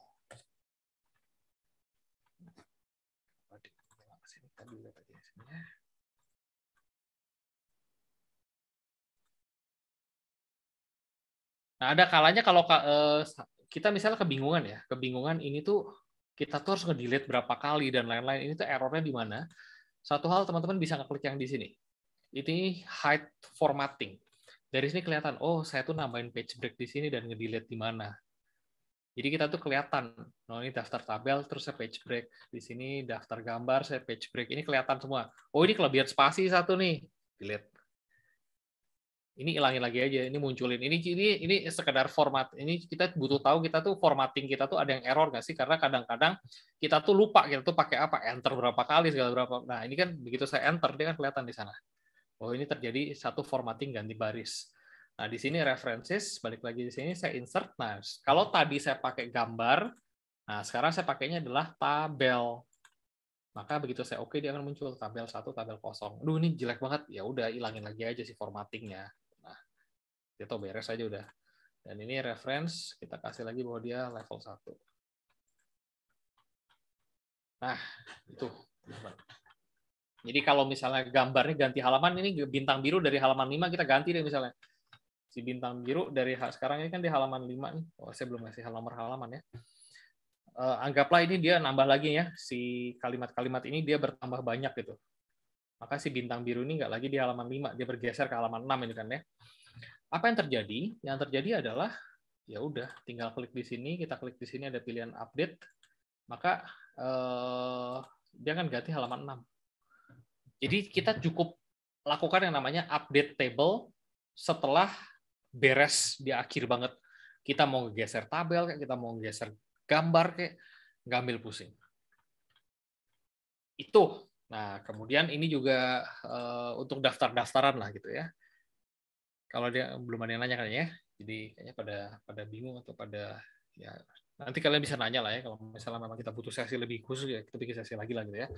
Nah, ada kalanya kalau eh, kita misalnya kebingungan ya, kebingungan ini tuh kita tuh harus nge-delete berapa kali dan lain-lain. Ini tuh errornya di mana? Satu hal teman-teman bisa ngeklik yang di sini ini height formatting. Dari sini kelihatan, oh saya tuh nambahin page break di sini dan ngedelete di mana. Jadi kita tuh kelihatan, oh ini daftar tabel, terus saya page break. Di sini daftar gambar, saya page break. Ini kelihatan semua. Oh ini kelebihan spasi satu nih, delete. Ini ilangin lagi aja, ini munculin. Ini ini ini sekedar format. Ini kita butuh tahu kita tuh formatting kita tuh ada yang error nggak sih? Karena kadang-kadang kita tuh lupa kita tuh pakai apa, enter berapa kali segala berapa. Nah ini kan begitu saya enter dia kan kelihatan di sana. Oh ini terjadi satu formatting ganti baris. Nah di sini references, balik lagi di sini saya insert. Nah kalau tadi saya pakai gambar, nah sekarang saya pakainya adalah tabel. Maka begitu saya oke dia akan muncul tabel satu, tabel kosong. Duh ini jelek banget, ya udah ilangin lagi aja si formattingnya. Nah itu beres aja udah. Dan ini reference, kita kasih lagi bahwa dia level satu Nah, itu. Jadi kalau misalnya gambarnya ganti halaman, ini bintang biru dari halaman 5 kita ganti deh misalnya. Si bintang biru dari sekarang ini kan di halaman 5 nih. Oh, saya belum ngasih halaman halaman ya. Uh, anggaplah ini dia nambah lagi ya, si kalimat-kalimat ini dia bertambah banyak gitu. Maka si bintang biru ini nggak lagi di halaman 5, dia bergeser ke halaman 6 ini kan ya. Apa yang terjadi? Yang terjadi adalah, ya udah, tinggal klik di sini, kita klik di sini ada pilihan update, maka uh, dia akan ganti halaman 6 jadi kita cukup lakukan yang namanya update table setelah beres di akhir banget. Kita mau geser tabel, kayak kita mau geser gambar, kayak ngambil pusing. Itu. Nah, kemudian ini juga uh, untuk daftar-daftaran lah gitu ya. Kalau dia belum ada yang nanya kan ya. Jadi kayaknya pada pada bingung atau pada ya nanti kalian bisa nanya lah ya kalau misalnya memang kita butuh sesi lebih khusus ya kita bikin sesi lagi lah gitu ya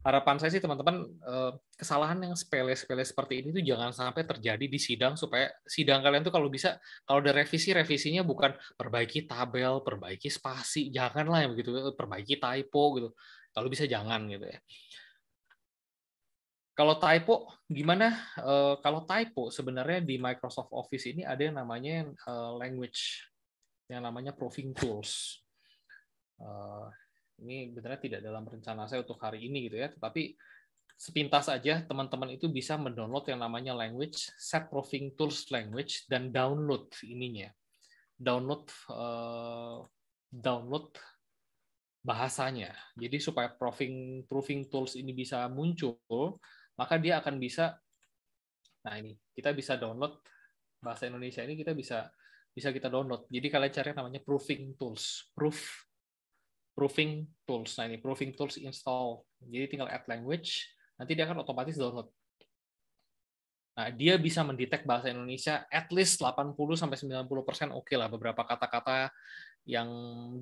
harapan saya sih teman-teman eh, kesalahan yang sepele-sepele seperti ini tuh jangan sampai terjadi di sidang supaya sidang kalian tuh kalau bisa kalau ada revisi revisinya bukan perbaiki tabel perbaiki spasi janganlah ya begitu perbaiki typo gitu kalau bisa jangan gitu ya kalau typo gimana eh, kalau typo sebenarnya di Microsoft Office ini ada yang namanya eh, language yang namanya proving tools. Eh, ini sebenarnya tidak dalam rencana saya untuk hari ini gitu ya, tetapi sepintas aja teman-teman itu bisa mendownload yang namanya language set proving tools language dan download ininya, download eh, download bahasanya. Jadi supaya proving proving tools ini bisa muncul, maka dia akan bisa. Nah ini kita bisa download bahasa Indonesia ini kita bisa bisa kita download. Jadi kalian cari namanya Proofing Tools, Proof Proofing Tools. Nah ini Proofing Tools install. Jadi tinggal add language, nanti dia akan otomatis download. Nah, dia bisa mendetek bahasa Indonesia at least 80 sampai 90% oke okay lah beberapa kata-kata yang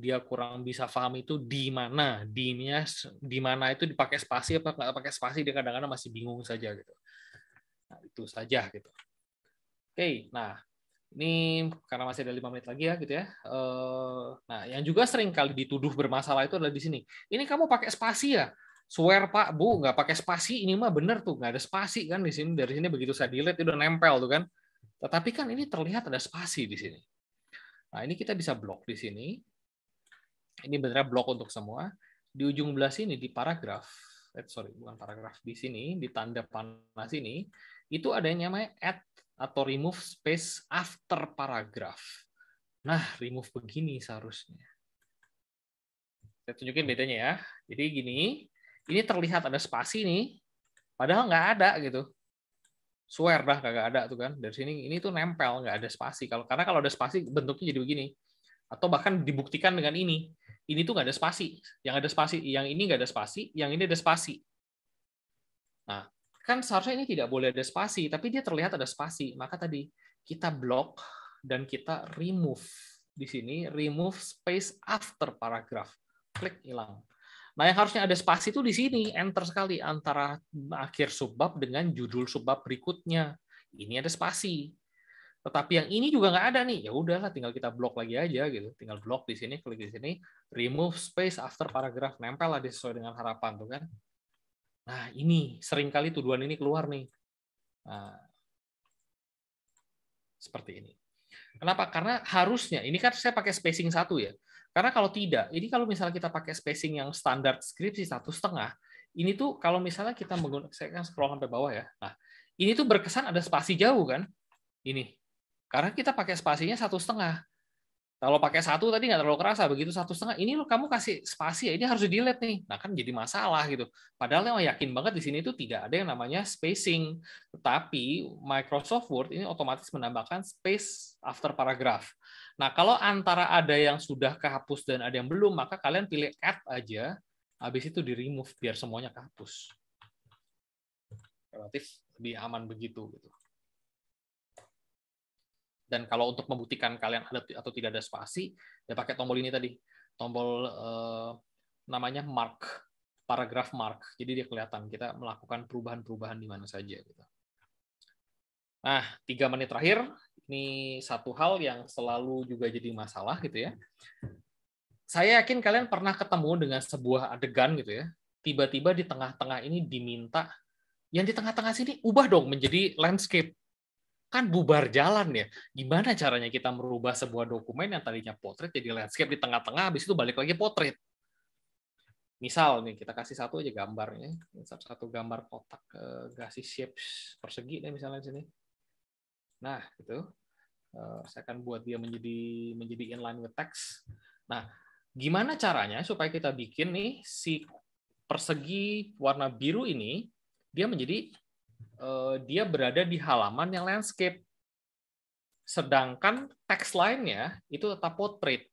dia kurang bisa paham itu di mana, di mana, di mana itu dipakai spasi apa nggak pakai spasi dia kadang-kadang masih bingung saja gitu. Nah, itu saja gitu. Oke, okay, nah ini karena masih ada lima menit lagi ya gitu ya. Uh, nah, yang juga sering kali dituduh bermasalah itu adalah di sini. Ini kamu pakai spasi ya? Swear Pak, Bu, nggak pakai spasi ini mah bener tuh, nggak ada spasi kan di sini. Dari sini begitu saya delete itu udah nempel tuh kan. Tetapi kan ini terlihat ada spasi di sini. Nah, ini kita bisa blok di sini. Ini benar blok untuk semua. Di ujung belah sini di paragraf, eh, sorry bukan paragraf di sini, di tanda panas ini. itu ada yang namanya at atau remove space after paragraph. Nah, remove begini seharusnya. Saya tunjukin bedanya ya. Jadi gini, ini terlihat ada spasi nih, padahal nggak ada gitu. Swear dah kagak ada tuh kan. Dari sini ini tuh nempel, nggak ada spasi. Kalau karena kalau ada spasi bentuknya jadi begini. Atau bahkan dibuktikan dengan ini. Ini tuh nggak ada spasi. Yang ada spasi, yang ini nggak ada spasi, yang ini ada spasi. Nah, kan seharusnya ini tidak boleh ada spasi, tapi dia terlihat ada spasi. Maka tadi kita block dan kita remove di sini, remove space after paragraph. Klik hilang. Nah, yang harusnya ada spasi itu di sini, enter sekali antara akhir subbab dengan judul subbab berikutnya. Ini ada spasi. Tetapi yang ini juga nggak ada nih. Ya udahlah, tinggal kita blok lagi aja gitu. Tinggal blok di sini, klik di sini, remove space after paragraph, nempel lah sesuai dengan harapan tuh kan. Nah, ini seringkali tuduhan ini keluar nih. Nah, seperti ini. Kenapa? Karena harusnya, ini kan saya pakai spacing satu ya. Karena kalau tidak, ini kalau misalnya kita pakai spacing yang standar skripsi satu setengah, ini tuh kalau misalnya kita menggunakan, saya kan scroll sampai bawah ya. Nah, ini tuh berkesan ada spasi jauh kan? Ini. Karena kita pakai spasinya satu setengah kalau pakai satu tadi nggak terlalu kerasa begitu satu setengah ini lo kamu kasih spasi ya ini harus dilihat nih nah kan jadi masalah gitu padahal yang yakin banget di sini itu tidak ada yang namanya spacing tetapi Microsoft Word ini otomatis menambahkan space after paragraph nah kalau antara ada yang sudah kehapus dan ada yang belum maka kalian pilih add aja habis itu di remove biar semuanya kehapus relatif lebih aman begitu gitu dan kalau untuk membuktikan kalian ada atau tidak ada spasi, ya pakai tombol ini tadi, tombol eh, namanya mark, paragraf mark. Jadi dia kelihatan kita melakukan perubahan-perubahan di mana saja. Gitu. Nah, tiga menit terakhir, ini satu hal yang selalu juga jadi masalah gitu ya. Saya yakin kalian pernah ketemu dengan sebuah adegan gitu ya. Tiba-tiba di tengah-tengah ini diminta, yang di tengah-tengah sini ubah dong menjadi landscape kan bubar jalan ya. Gimana caranya kita merubah sebuah dokumen yang tadinya potret jadi landscape di tengah-tengah, habis itu balik lagi potret. Misal nih, kita kasih satu aja gambarnya. Satu gambar kotak, kasih eh, shapes persegi nih misalnya di sini. Nah, itu, eh, Saya akan buat dia menjadi menjadi inline with text. Nah, gimana caranya supaya kita bikin nih si persegi warna biru ini dia menjadi eh, dia berada di halaman yang landscape. Sedangkan teks lainnya itu tetap portrait.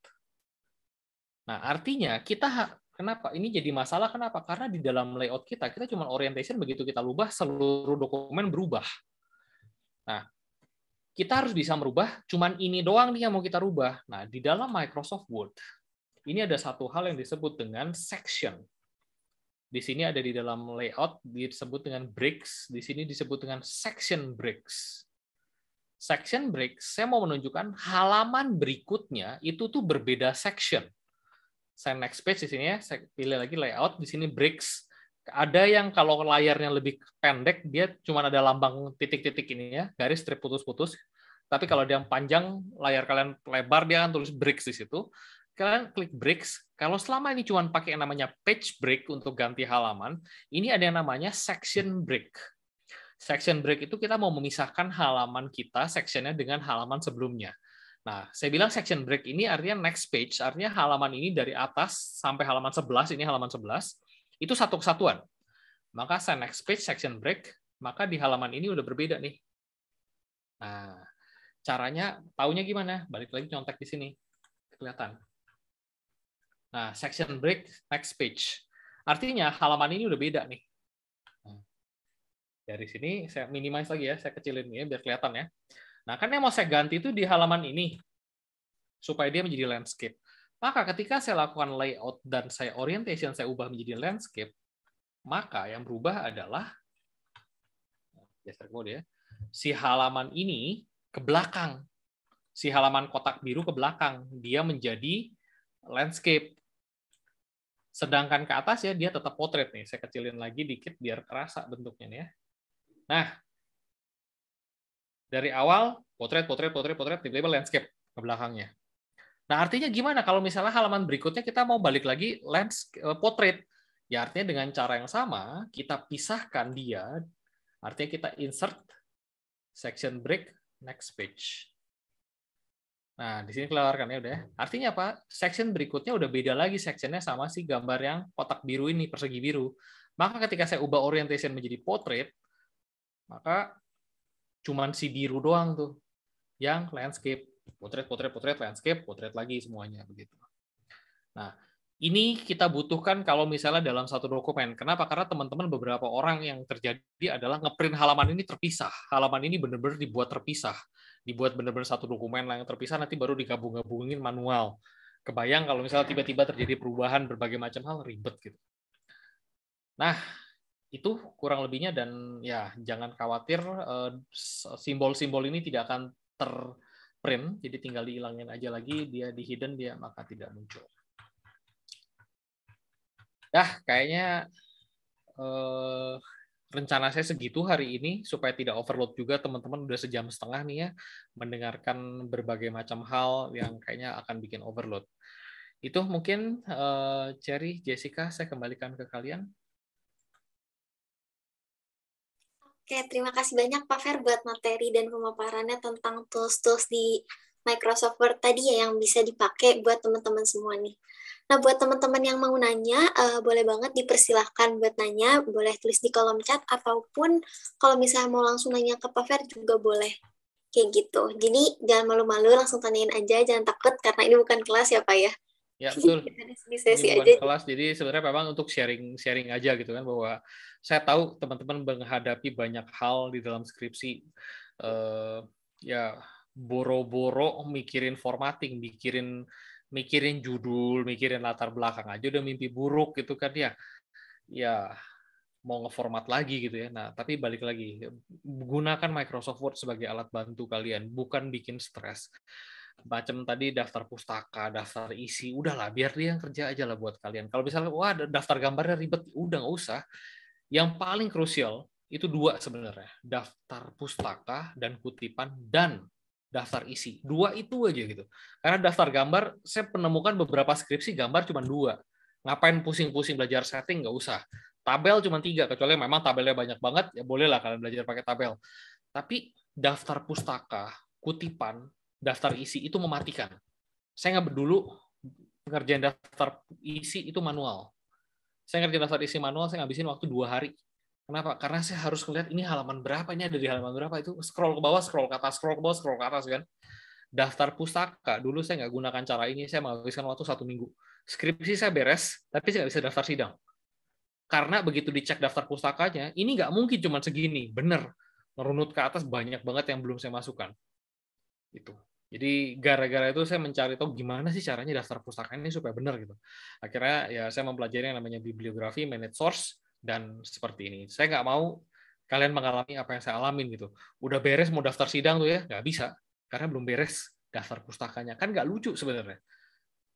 Nah, artinya kita kenapa ini jadi masalah kenapa? Karena di dalam layout kita kita cuma orientation begitu kita rubah seluruh dokumen berubah. Nah, kita harus bisa merubah cuman ini doang nih yang mau kita rubah. Nah, di dalam Microsoft Word ini ada satu hal yang disebut dengan section. Di sini ada di dalam layout disebut dengan bricks, di sini disebut dengan section bricks. Section bricks, saya mau menunjukkan halaman berikutnya itu tuh berbeda section. Saya next page di sini ya, saya pilih lagi layout, di sini bricks. Ada yang kalau layarnya lebih pendek, dia cuma ada lambang titik-titik ini ya, garis strip putus Tapi kalau dia yang panjang, layar kalian lebar, dia akan tulis bricks di situ kalian klik breaks. Kalau selama ini cuma pakai yang namanya page break untuk ganti halaman, ini ada yang namanya section break. Section break itu kita mau memisahkan halaman kita sectionnya dengan halaman sebelumnya. Nah, saya bilang section break ini artinya next page, artinya halaman ini dari atas sampai halaman 11, ini halaman 11, itu satu kesatuan. Maka saya next page, section break, maka di halaman ini udah berbeda nih. Nah, caranya, taunya gimana? Balik lagi nyontek di sini. Kelihatan. Nah, section break, next page. Artinya halaman ini udah beda nih. Dari sini saya minimize lagi ya, saya kecilin ini ya, biar kelihatan ya. Nah, kan yang mau saya ganti itu di halaman ini supaya dia menjadi landscape. Maka ketika saya lakukan layout dan saya orientation, saya ubah menjadi landscape, maka yang berubah adalah geser ya. Si halaman ini ke belakang. Si halaman kotak biru ke belakang, dia menjadi landscape. Sedangkan ke atas ya dia tetap potret nih. Saya kecilin lagi dikit biar kerasa bentuknya nih ya. Nah, dari awal potret, potret, potret, potret, di tiba landscape ke belakangnya. Nah, artinya gimana kalau misalnya halaman berikutnya kita mau balik lagi landscape eh, potret? Ya artinya dengan cara yang sama, kita pisahkan dia, artinya kita insert section break next page. Nah, di sini kan ya udah. Ya. Artinya apa? Section berikutnya udah beda lagi sectionnya sama si gambar yang kotak biru ini, persegi biru. Maka ketika saya ubah orientation menjadi portrait, maka cuman si biru doang tuh yang landscape. Portrait, portrait, portrait, landscape, portrait lagi semuanya begitu. Nah, ini kita butuhkan kalau misalnya dalam satu dokumen. Kenapa? Karena teman-teman beberapa orang yang terjadi adalah ngeprint halaman ini terpisah. Halaman ini benar-benar dibuat terpisah dibuat benar-benar satu dokumen lah yang terpisah nanti baru digabung-gabungin manual. Kebayang kalau misalnya tiba-tiba terjadi perubahan berbagai macam hal ribet gitu. Nah, itu kurang lebihnya dan ya jangan khawatir eh, simbol-simbol ini tidak akan terprint, jadi tinggal dihilangin aja lagi dia di hidden dia maka tidak muncul. Dah, kayaknya eh, rencana saya segitu hari ini supaya tidak overload juga teman-teman udah sejam setengah nih ya mendengarkan berbagai macam hal yang kayaknya akan bikin overload. Itu mungkin uh, Cherry, Jessica, saya kembalikan ke kalian. Oke, terima kasih banyak Pak Fer buat materi dan pemaparannya tentang tools-tools di Microsoft Word tadi ya yang bisa dipakai buat teman-teman semua nih. Nah, buat teman-teman yang mau nanya, uh, boleh banget dipersilahkan buat nanya, boleh tulis di kolom chat, ataupun kalau misalnya mau langsung nanya ke Pak Fer juga boleh. Kayak gitu. Jadi, jangan malu-malu, langsung tanyain aja, jangan takut, karena ini bukan kelas ya, Pak ya. Ya betul. (laughs) ini sesi bukan aja. kelas, jadi sebenarnya memang untuk sharing-sharing aja gitu kan bahwa saya tahu teman-teman menghadapi banyak hal di dalam skripsi. Uh, ya boro-boro mikirin formatting, mikirin mikirin judul, mikirin latar belakang aja udah mimpi buruk gitu kan ya. Ya mau ngeformat lagi gitu ya. Nah, tapi balik lagi gunakan Microsoft Word sebagai alat bantu kalian, bukan bikin stres. Macam tadi daftar pustaka, daftar isi, udahlah biar dia yang kerja aja lah buat kalian. Kalau misalnya wah daftar gambarnya ribet, udah nggak usah. Yang paling krusial itu dua sebenarnya, daftar pustaka dan kutipan dan daftar isi. Dua itu aja gitu. Karena daftar gambar, saya menemukan beberapa skripsi gambar cuma dua. Ngapain pusing-pusing belajar setting? Nggak usah. Tabel cuma tiga, kecuali memang tabelnya banyak banget, ya bolehlah kalian belajar pakai tabel. Tapi daftar pustaka, kutipan, daftar isi itu mematikan. Saya nggak dulu pengerjaan daftar isi itu manual. Saya ngerjain daftar isi manual, saya ngabisin waktu dua hari Kenapa? Karena saya harus melihat ini halaman berapa, ini ada di halaman berapa itu scroll ke bawah, scroll ke atas, scroll ke bawah, scroll ke atas kan. Daftar pustaka dulu saya nggak gunakan cara ini, saya menghabiskan waktu satu minggu. Skripsi saya beres, tapi saya nggak bisa daftar sidang. Karena begitu dicek daftar pustakanya, ini nggak mungkin cuma segini, bener. Merunut ke atas banyak banget yang belum saya masukkan. Itu. Jadi gara-gara itu saya mencari tahu gimana sih caranya daftar pustaka ini supaya benar gitu. Akhirnya ya saya mempelajari yang namanya bibliografi, manage source, dan seperti ini. Saya nggak mau kalian mengalami apa yang saya alamin gitu. Udah beres mau daftar sidang tuh ya, nggak bisa karena belum beres daftar pustakanya. Kan nggak lucu sebenarnya.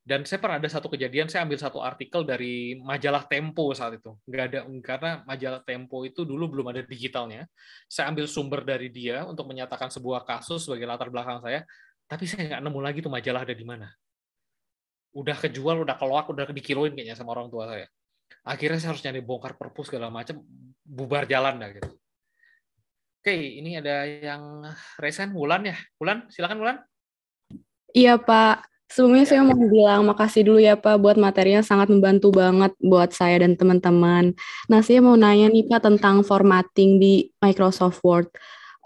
Dan saya pernah ada satu kejadian, saya ambil satu artikel dari majalah Tempo saat itu. Nggak ada, karena majalah Tempo itu dulu belum ada digitalnya. Saya ambil sumber dari dia untuk menyatakan sebuah kasus sebagai latar belakang saya, tapi saya nggak nemu lagi tuh majalah ada di mana. Udah kejual, udah keluar, udah dikiloin kayaknya sama orang tua saya akhirnya saya harus nyari bongkar perpus segala macam bubar jalan dah gitu oke ini ada yang resen Wulan ya Wulan silakan Wulan iya Pak Sebelumnya ya. saya mau bilang makasih dulu ya Pak buat materinya sangat membantu banget buat saya dan teman-teman. Nah saya mau nanya nih Pak tentang formatting di Microsoft Word.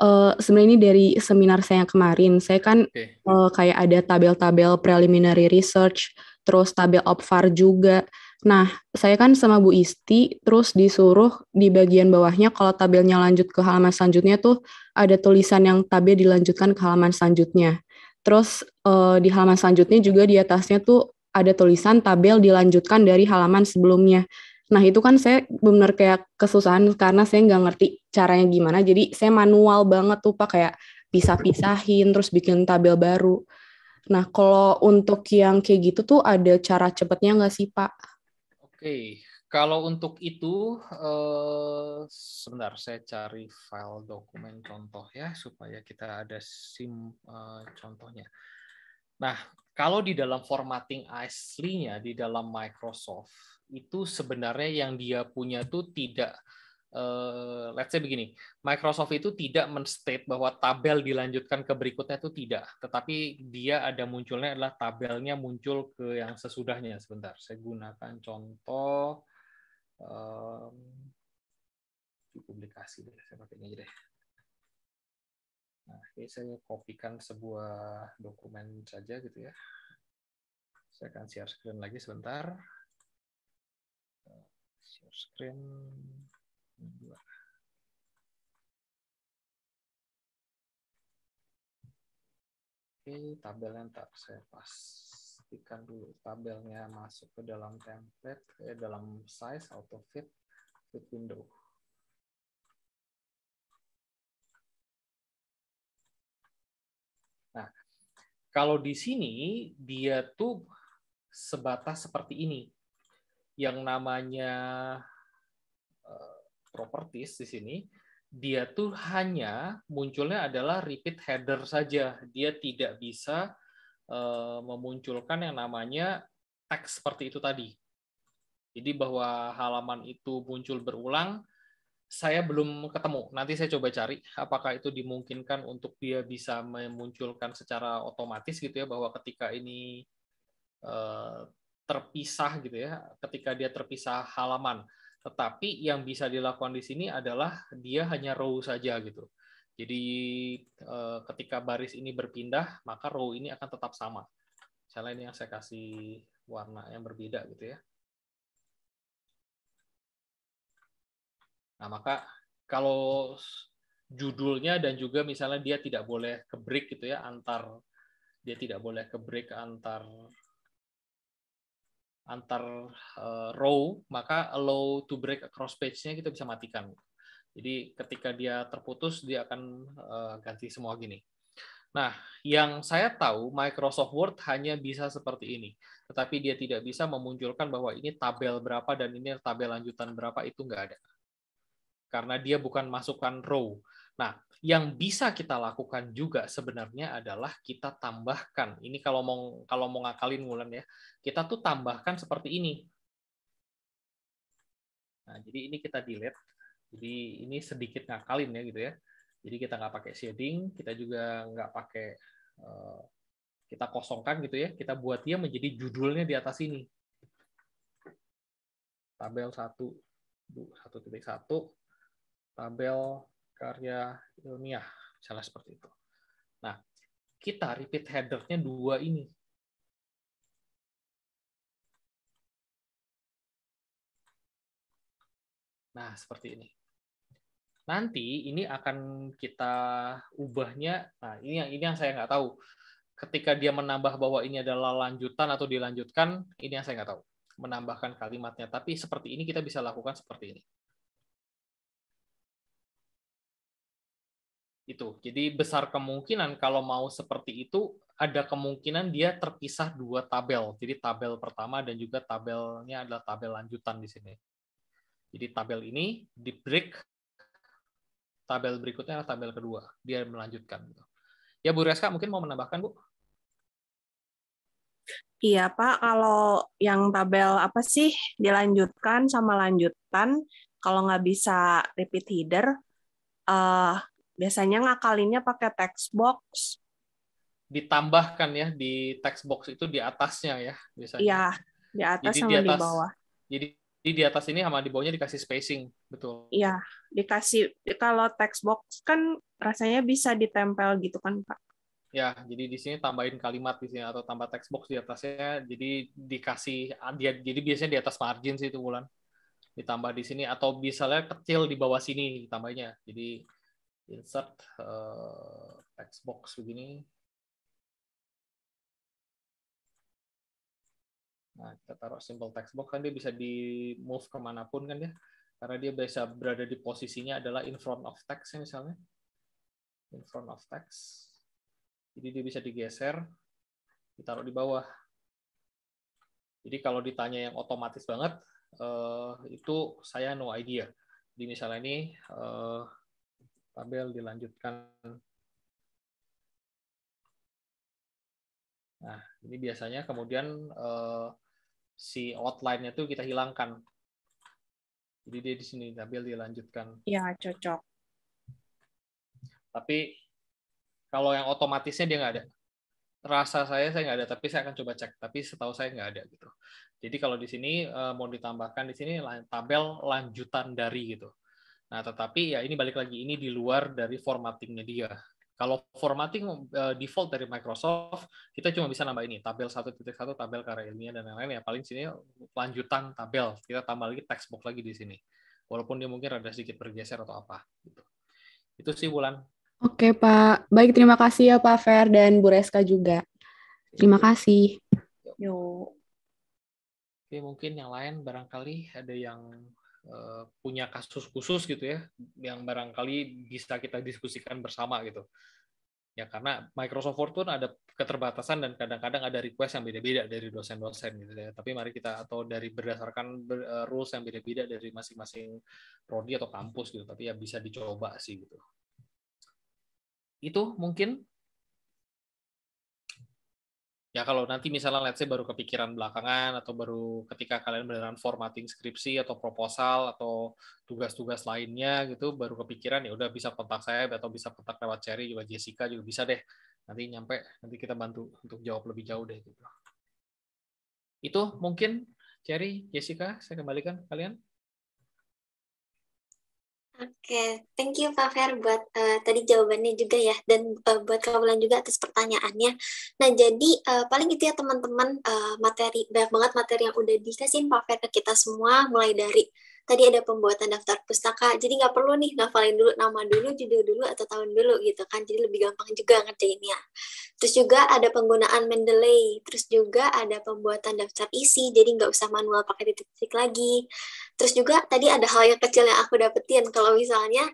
Uh, sebenarnya ini dari seminar saya yang kemarin, saya kan okay. uh, eh, kayak ada tabel-tabel preliminary research, terus tabel opfar juga. Nah, saya kan sama Bu Isti terus disuruh di bagian bawahnya kalau tabelnya lanjut ke halaman selanjutnya tuh ada tulisan yang tabel dilanjutkan ke halaman selanjutnya. Terus eh, di halaman selanjutnya juga di atasnya tuh ada tulisan tabel dilanjutkan dari halaman sebelumnya. Nah, itu kan saya benar kayak kesusahan karena saya nggak ngerti caranya gimana. Jadi saya manual banget tuh Pak kayak pisah-pisahin terus bikin tabel baru. Nah, kalau untuk yang kayak gitu tuh ada cara cepatnya nggak sih, Pak? okay. kalau untuk itu eh, sebentar saya cari file dokumen contoh ya supaya kita ada sim eh, contohnya. Nah, kalau di dalam formatting aslinya di dalam Microsoft itu sebenarnya yang dia punya tuh tidak uh, let's say begini, Microsoft itu tidak menstate bahwa tabel dilanjutkan ke berikutnya itu tidak, tetapi dia ada munculnya adalah tabelnya muncul ke yang sesudahnya. Sebentar, saya gunakan contoh um, publikasi deh, saya pakai ini deh. Nah, ini saya kopikan sebuah dokumen saja gitu ya. Saya akan share screen lagi sebentar. Share screen. Oke, Oke, tabelnya tak saya pastikan dulu tabelnya masuk ke dalam template, eh, dalam size auto fit fit window. Nah, kalau di sini dia tuh sebatas seperti ini. Yang namanya properties di sini dia tuh hanya munculnya adalah repeat header saja. Dia tidak bisa uh, memunculkan yang namanya teks seperti itu tadi. Jadi bahwa halaman itu muncul berulang, saya belum ketemu. Nanti saya coba cari apakah itu dimungkinkan untuk dia bisa memunculkan secara otomatis gitu ya bahwa ketika ini uh, terpisah gitu ya, ketika dia terpisah halaman tetapi yang bisa dilakukan di sini adalah dia hanya row saja gitu. Jadi eh, ketika baris ini berpindah, maka row ini akan tetap sama. Misalnya ini yang saya kasih warna yang berbeda gitu ya. Nah, maka kalau judulnya dan juga misalnya dia tidak boleh ke break gitu ya antar dia tidak boleh ke break antar antar uh, row, maka allow to break across page-nya kita bisa matikan. Jadi ketika dia terputus, dia akan uh, ganti semua gini. Nah, yang saya tahu Microsoft Word hanya bisa seperti ini, tetapi dia tidak bisa memunculkan bahwa ini tabel berapa dan ini tabel lanjutan berapa itu nggak ada, karena dia bukan masukkan row. Nah, yang bisa kita lakukan juga sebenarnya adalah kita tambahkan. Ini kalau mau kalau mau ngakalin Wulan ya, kita tuh tambahkan seperti ini. Nah, jadi ini kita delete. Jadi ini sedikit ngakalin ya gitu ya. Jadi kita nggak pakai shading, kita juga nggak pakai eh, kita kosongkan gitu ya. Kita buat dia menjadi judulnya di atas ini. Tabel satu satu 1 satu tabel karya ilmiah, misalnya seperti itu. Nah, kita repeat headernya dua ini. Nah, seperti ini. Nanti ini akan kita ubahnya. Nah, ini yang ini yang saya nggak tahu. Ketika dia menambah bahwa ini adalah lanjutan atau dilanjutkan, ini yang saya nggak tahu. Menambahkan kalimatnya. Tapi seperti ini kita bisa lakukan seperti ini. itu. Jadi besar kemungkinan kalau mau seperti itu ada kemungkinan dia terpisah dua tabel. Jadi tabel pertama dan juga tabelnya adalah tabel lanjutan di sini. Jadi tabel ini di break tabel berikutnya adalah tabel kedua. Dia melanjutkan gitu. Ya Bu Reska mungkin mau menambahkan Bu? Iya Pak, kalau yang tabel apa sih dilanjutkan sama lanjutan, kalau nggak bisa repeat header, uh, Biasanya ngakalinnya pakai text box. Ditambahkan ya di text box itu di atasnya ya biasanya. Iya, di atas jadi sama di, atas, di bawah. Jadi jadi di atas ini sama di bawahnya dikasih spacing, betul? Iya, dikasih kalau text box kan rasanya bisa ditempel gitu kan Pak? Ya, jadi di sini tambahin kalimat di sini atau tambah text box di atasnya, jadi dikasih dia jadi biasanya di atas margin sih itu bulan ditambah di sini atau misalnya kecil di bawah sini tambahnya, jadi insert uh, Xbox begini. Nah, kita taruh simple text box kan dia bisa di move kemanapun kan ya, karena dia bisa berada di posisinya adalah in front of text ya misalnya, in front of text. Jadi dia bisa digeser, ditaruh di bawah. Jadi kalau ditanya yang otomatis banget, eh, itu saya no idea. Jadi misalnya ini eh, tabel dilanjutkan. Nah, ini biasanya kemudian eh, si outline-nya tuh kita hilangkan. Jadi dia di sini tabel dilanjutkan. Iya, cocok. Tapi kalau yang otomatisnya dia nggak ada. Rasa saya saya nggak ada, tapi saya akan coba cek. Tapi setahu saya nggak ada gitu. Jadi kalau di sini eh, mau ditambahkan di sini tabel lanjutan dari gitu. Nah, tetapi ya ini balik lagi ini di luar dari formattingnya dia. Kalau formatting eh, default dari Microsoft, kita cuma bisa nambah ini, tabel 1.1, tabel karya ilmiah, dan lain-lain. Ya, paling sini lanjutan tabel. Kita tambah lagi textbook lagi di sini. Walaupun dia mungkin ada sedikit bergeser atau apa. Gitu. Itu sih, Bulan. Oke, Pak. Baik, terima kasih ya, Pak Fer dan Bu Reska juga. Terima iya. kasih. Yo. Oke, mungkin yang lain barangkali ada yang Eh, punya kasus khusus gitu ya yang barangkali bisa kita diskusikan bersama gitu ya karena Microsoft Word pun ada keterbatasan dan kadang-kadang ada request yang beda-beda dari dosen-dosen gitu ya tapi mari kita atau dari berdasarkan eh, rules yang beda-beda dari masing-masing prodi atau kampus gitu tapi ya bisa dicoba sih gitu itu mungkin ya kalau nanti misalnya let's say baru kepikiran belakangan atau baru ketika kalian beneran formatting skripsi atau proposal atau tugas-tugas lainnya gitu baru kepikiran ya udah bisa kontak saya atau bisa kontak lewat Cherry juga Jessica juga bisa deh nanti nyampe nanti kita bantu untuk jawab lebih jauh deh gitu itu mungkin Cherry Jessica saya kembalikan kalian Oke, thank you Pak Fer buat uh, tadi jawabannya juga ya, dan uh, buat kawalan juga atas pertanyaannya. Nah, jadi uh, paling itu ya teman-teman uh, materi, banyak banget materi yang udah dikasihin Pak Fer ke kita semua, mulai dari tadi ada pembuatan daftar pustaka, jadi nggak perlu nih ngafalin dulu nama dulu, judul dulu, atau tahun dulu gitu kan, jadi lebih gampang juga ngerjainnya. Terus juga ada penggunaan Mendeley, terus juga ada pembuatan daftar isi, jadi nggak usah manual pakai titik-titik lagi. Terus juga tadi ada hal yang kecil yang aku dapetin. Kalau misalnya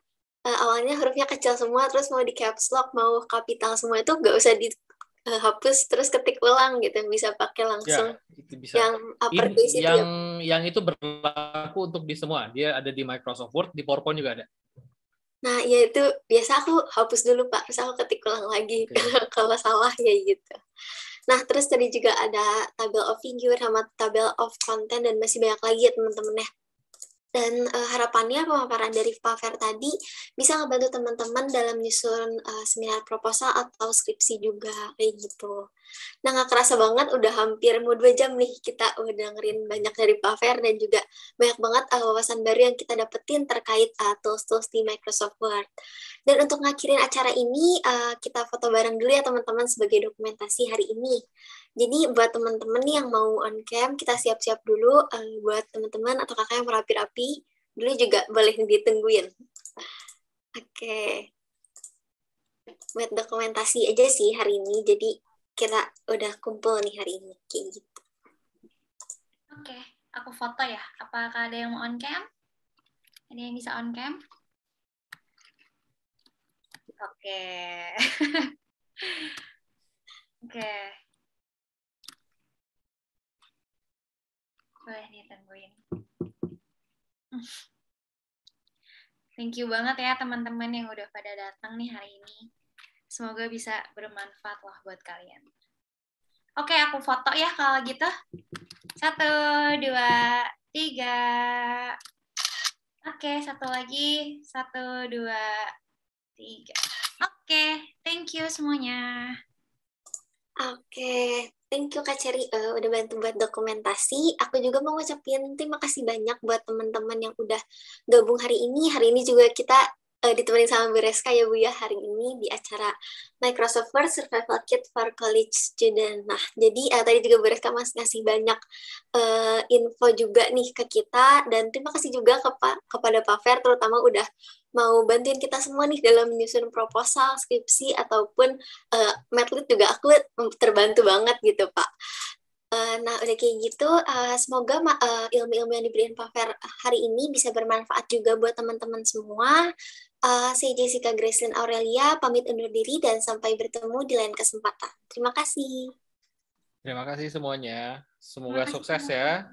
uh, awalnya hurufnya kecil semua, terus mau di caps lock, mau kapital semua itu nggak usah dihapus, eh, terus ketik ulang gitu, bisa pakai langsung. Ya, itu bisa. Yang uppercase In, itu. Ya. Yang ya. yang itu berlaku untuk di semua. Dia ada di Microsoft Word, di PowerPoint juga ada. Nah, ya itu biasa aku hapus dulu, Pak. Terus aku ketik ulang lagi okay. (laughs) kalau salah ya gitu. Nah, terus tadi juga ada tabel of figure sama tabel of content dan masih banyak lagi ya teman-teman ya. Dan uh, harapannya pemaparan dari Paver tadi bisa ngebantu teman-teman dalam menyusun uh, eh, seminar proposal atau skripsi juga kayak gitu. Nah nggak kerasa banget udah hampir mau dua jam nih kita udah dengerin banyak dari Paver dan juga banyak banget uh, wawasan baru yang kita dapetin terkait uh, tools-tools di Microsoft Word. Dan untuk ngakhirin acara ini, uh, kita foto bareng dulu ya teman-teman sebagai dokumentasi hari ini. Jadi buat teman-teman yang mau on cam, kita siap-siap dulu uh, buat teman-teman atau kakak yang merapi-rapi, dulu juga boleh ditungguin. Oke. Okay. Buat dokumentasi aja sih hari ini, jadi kita udah kumpul nih hari ini, kayak gitu. Oke, okay. aku foto ya. Apakah ada yang mau on cam? Ada yang bisa on cam? Oke. (laughs) Oke. Boleh nih tungguin. Thank you banget ya teman-teman yang udah pada datang nih hari ini. Semoga bisa bermanfaat lah buat kalian. Oke, aku foto ya kalau gitu. Satu, dua, tiga. Oke, satu lagi. Satu, dua, tiga. Oke, okay, thank you semuanya. Oke, okay. thank you Kak Ceri uh, eh, udah bantu buat dokumentasi. Aku juga mau ngucapin terima kasih banyak buat teman-teman yang udah gabung hari ini. Hari ini juga kita uh, eh, ditemani sama Bu Reska ya Bu ya hari ini di acara Microsoft Word Survival Kit for College Student. Nah, jadi uh, tadi juga Bu Reska masih ngasih banyak uh, info juga nih ke kita dan terima kasih juga kepa kepada Pak Fer terutama udah mau bantuin kita semua nih dalam menyusun proposal, skripsi ataupun uh, eh, medlit juga aku mm, terbantu banget gitu Pak. Uh, nah udah kayak gitu, uh, semoga ilmu ilmu-ilmu yang diberikan Pak Fer hari ini bisa bermanfaat juga buat teman-teman semua. Uh, saya Jessica Gracelyn Aurelia, pamit undur diri dan sampai bertemu di lain kesempatan. Terima kasih. Terima kasih semuanya. Semoga kasih. sukses ya.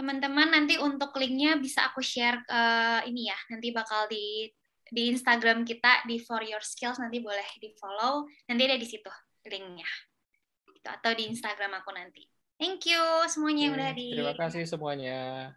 Teman-teman nanti untuk linknya bisa aku share uh, ini ya, nanti bakal di di Instagram kita di For Your Skills nanti boleh di follow. Nanti ada di situ linknya, gitu. atau di Instagram aku nanti. Thank you semuanya yang udah di. Terima kasih semuanya.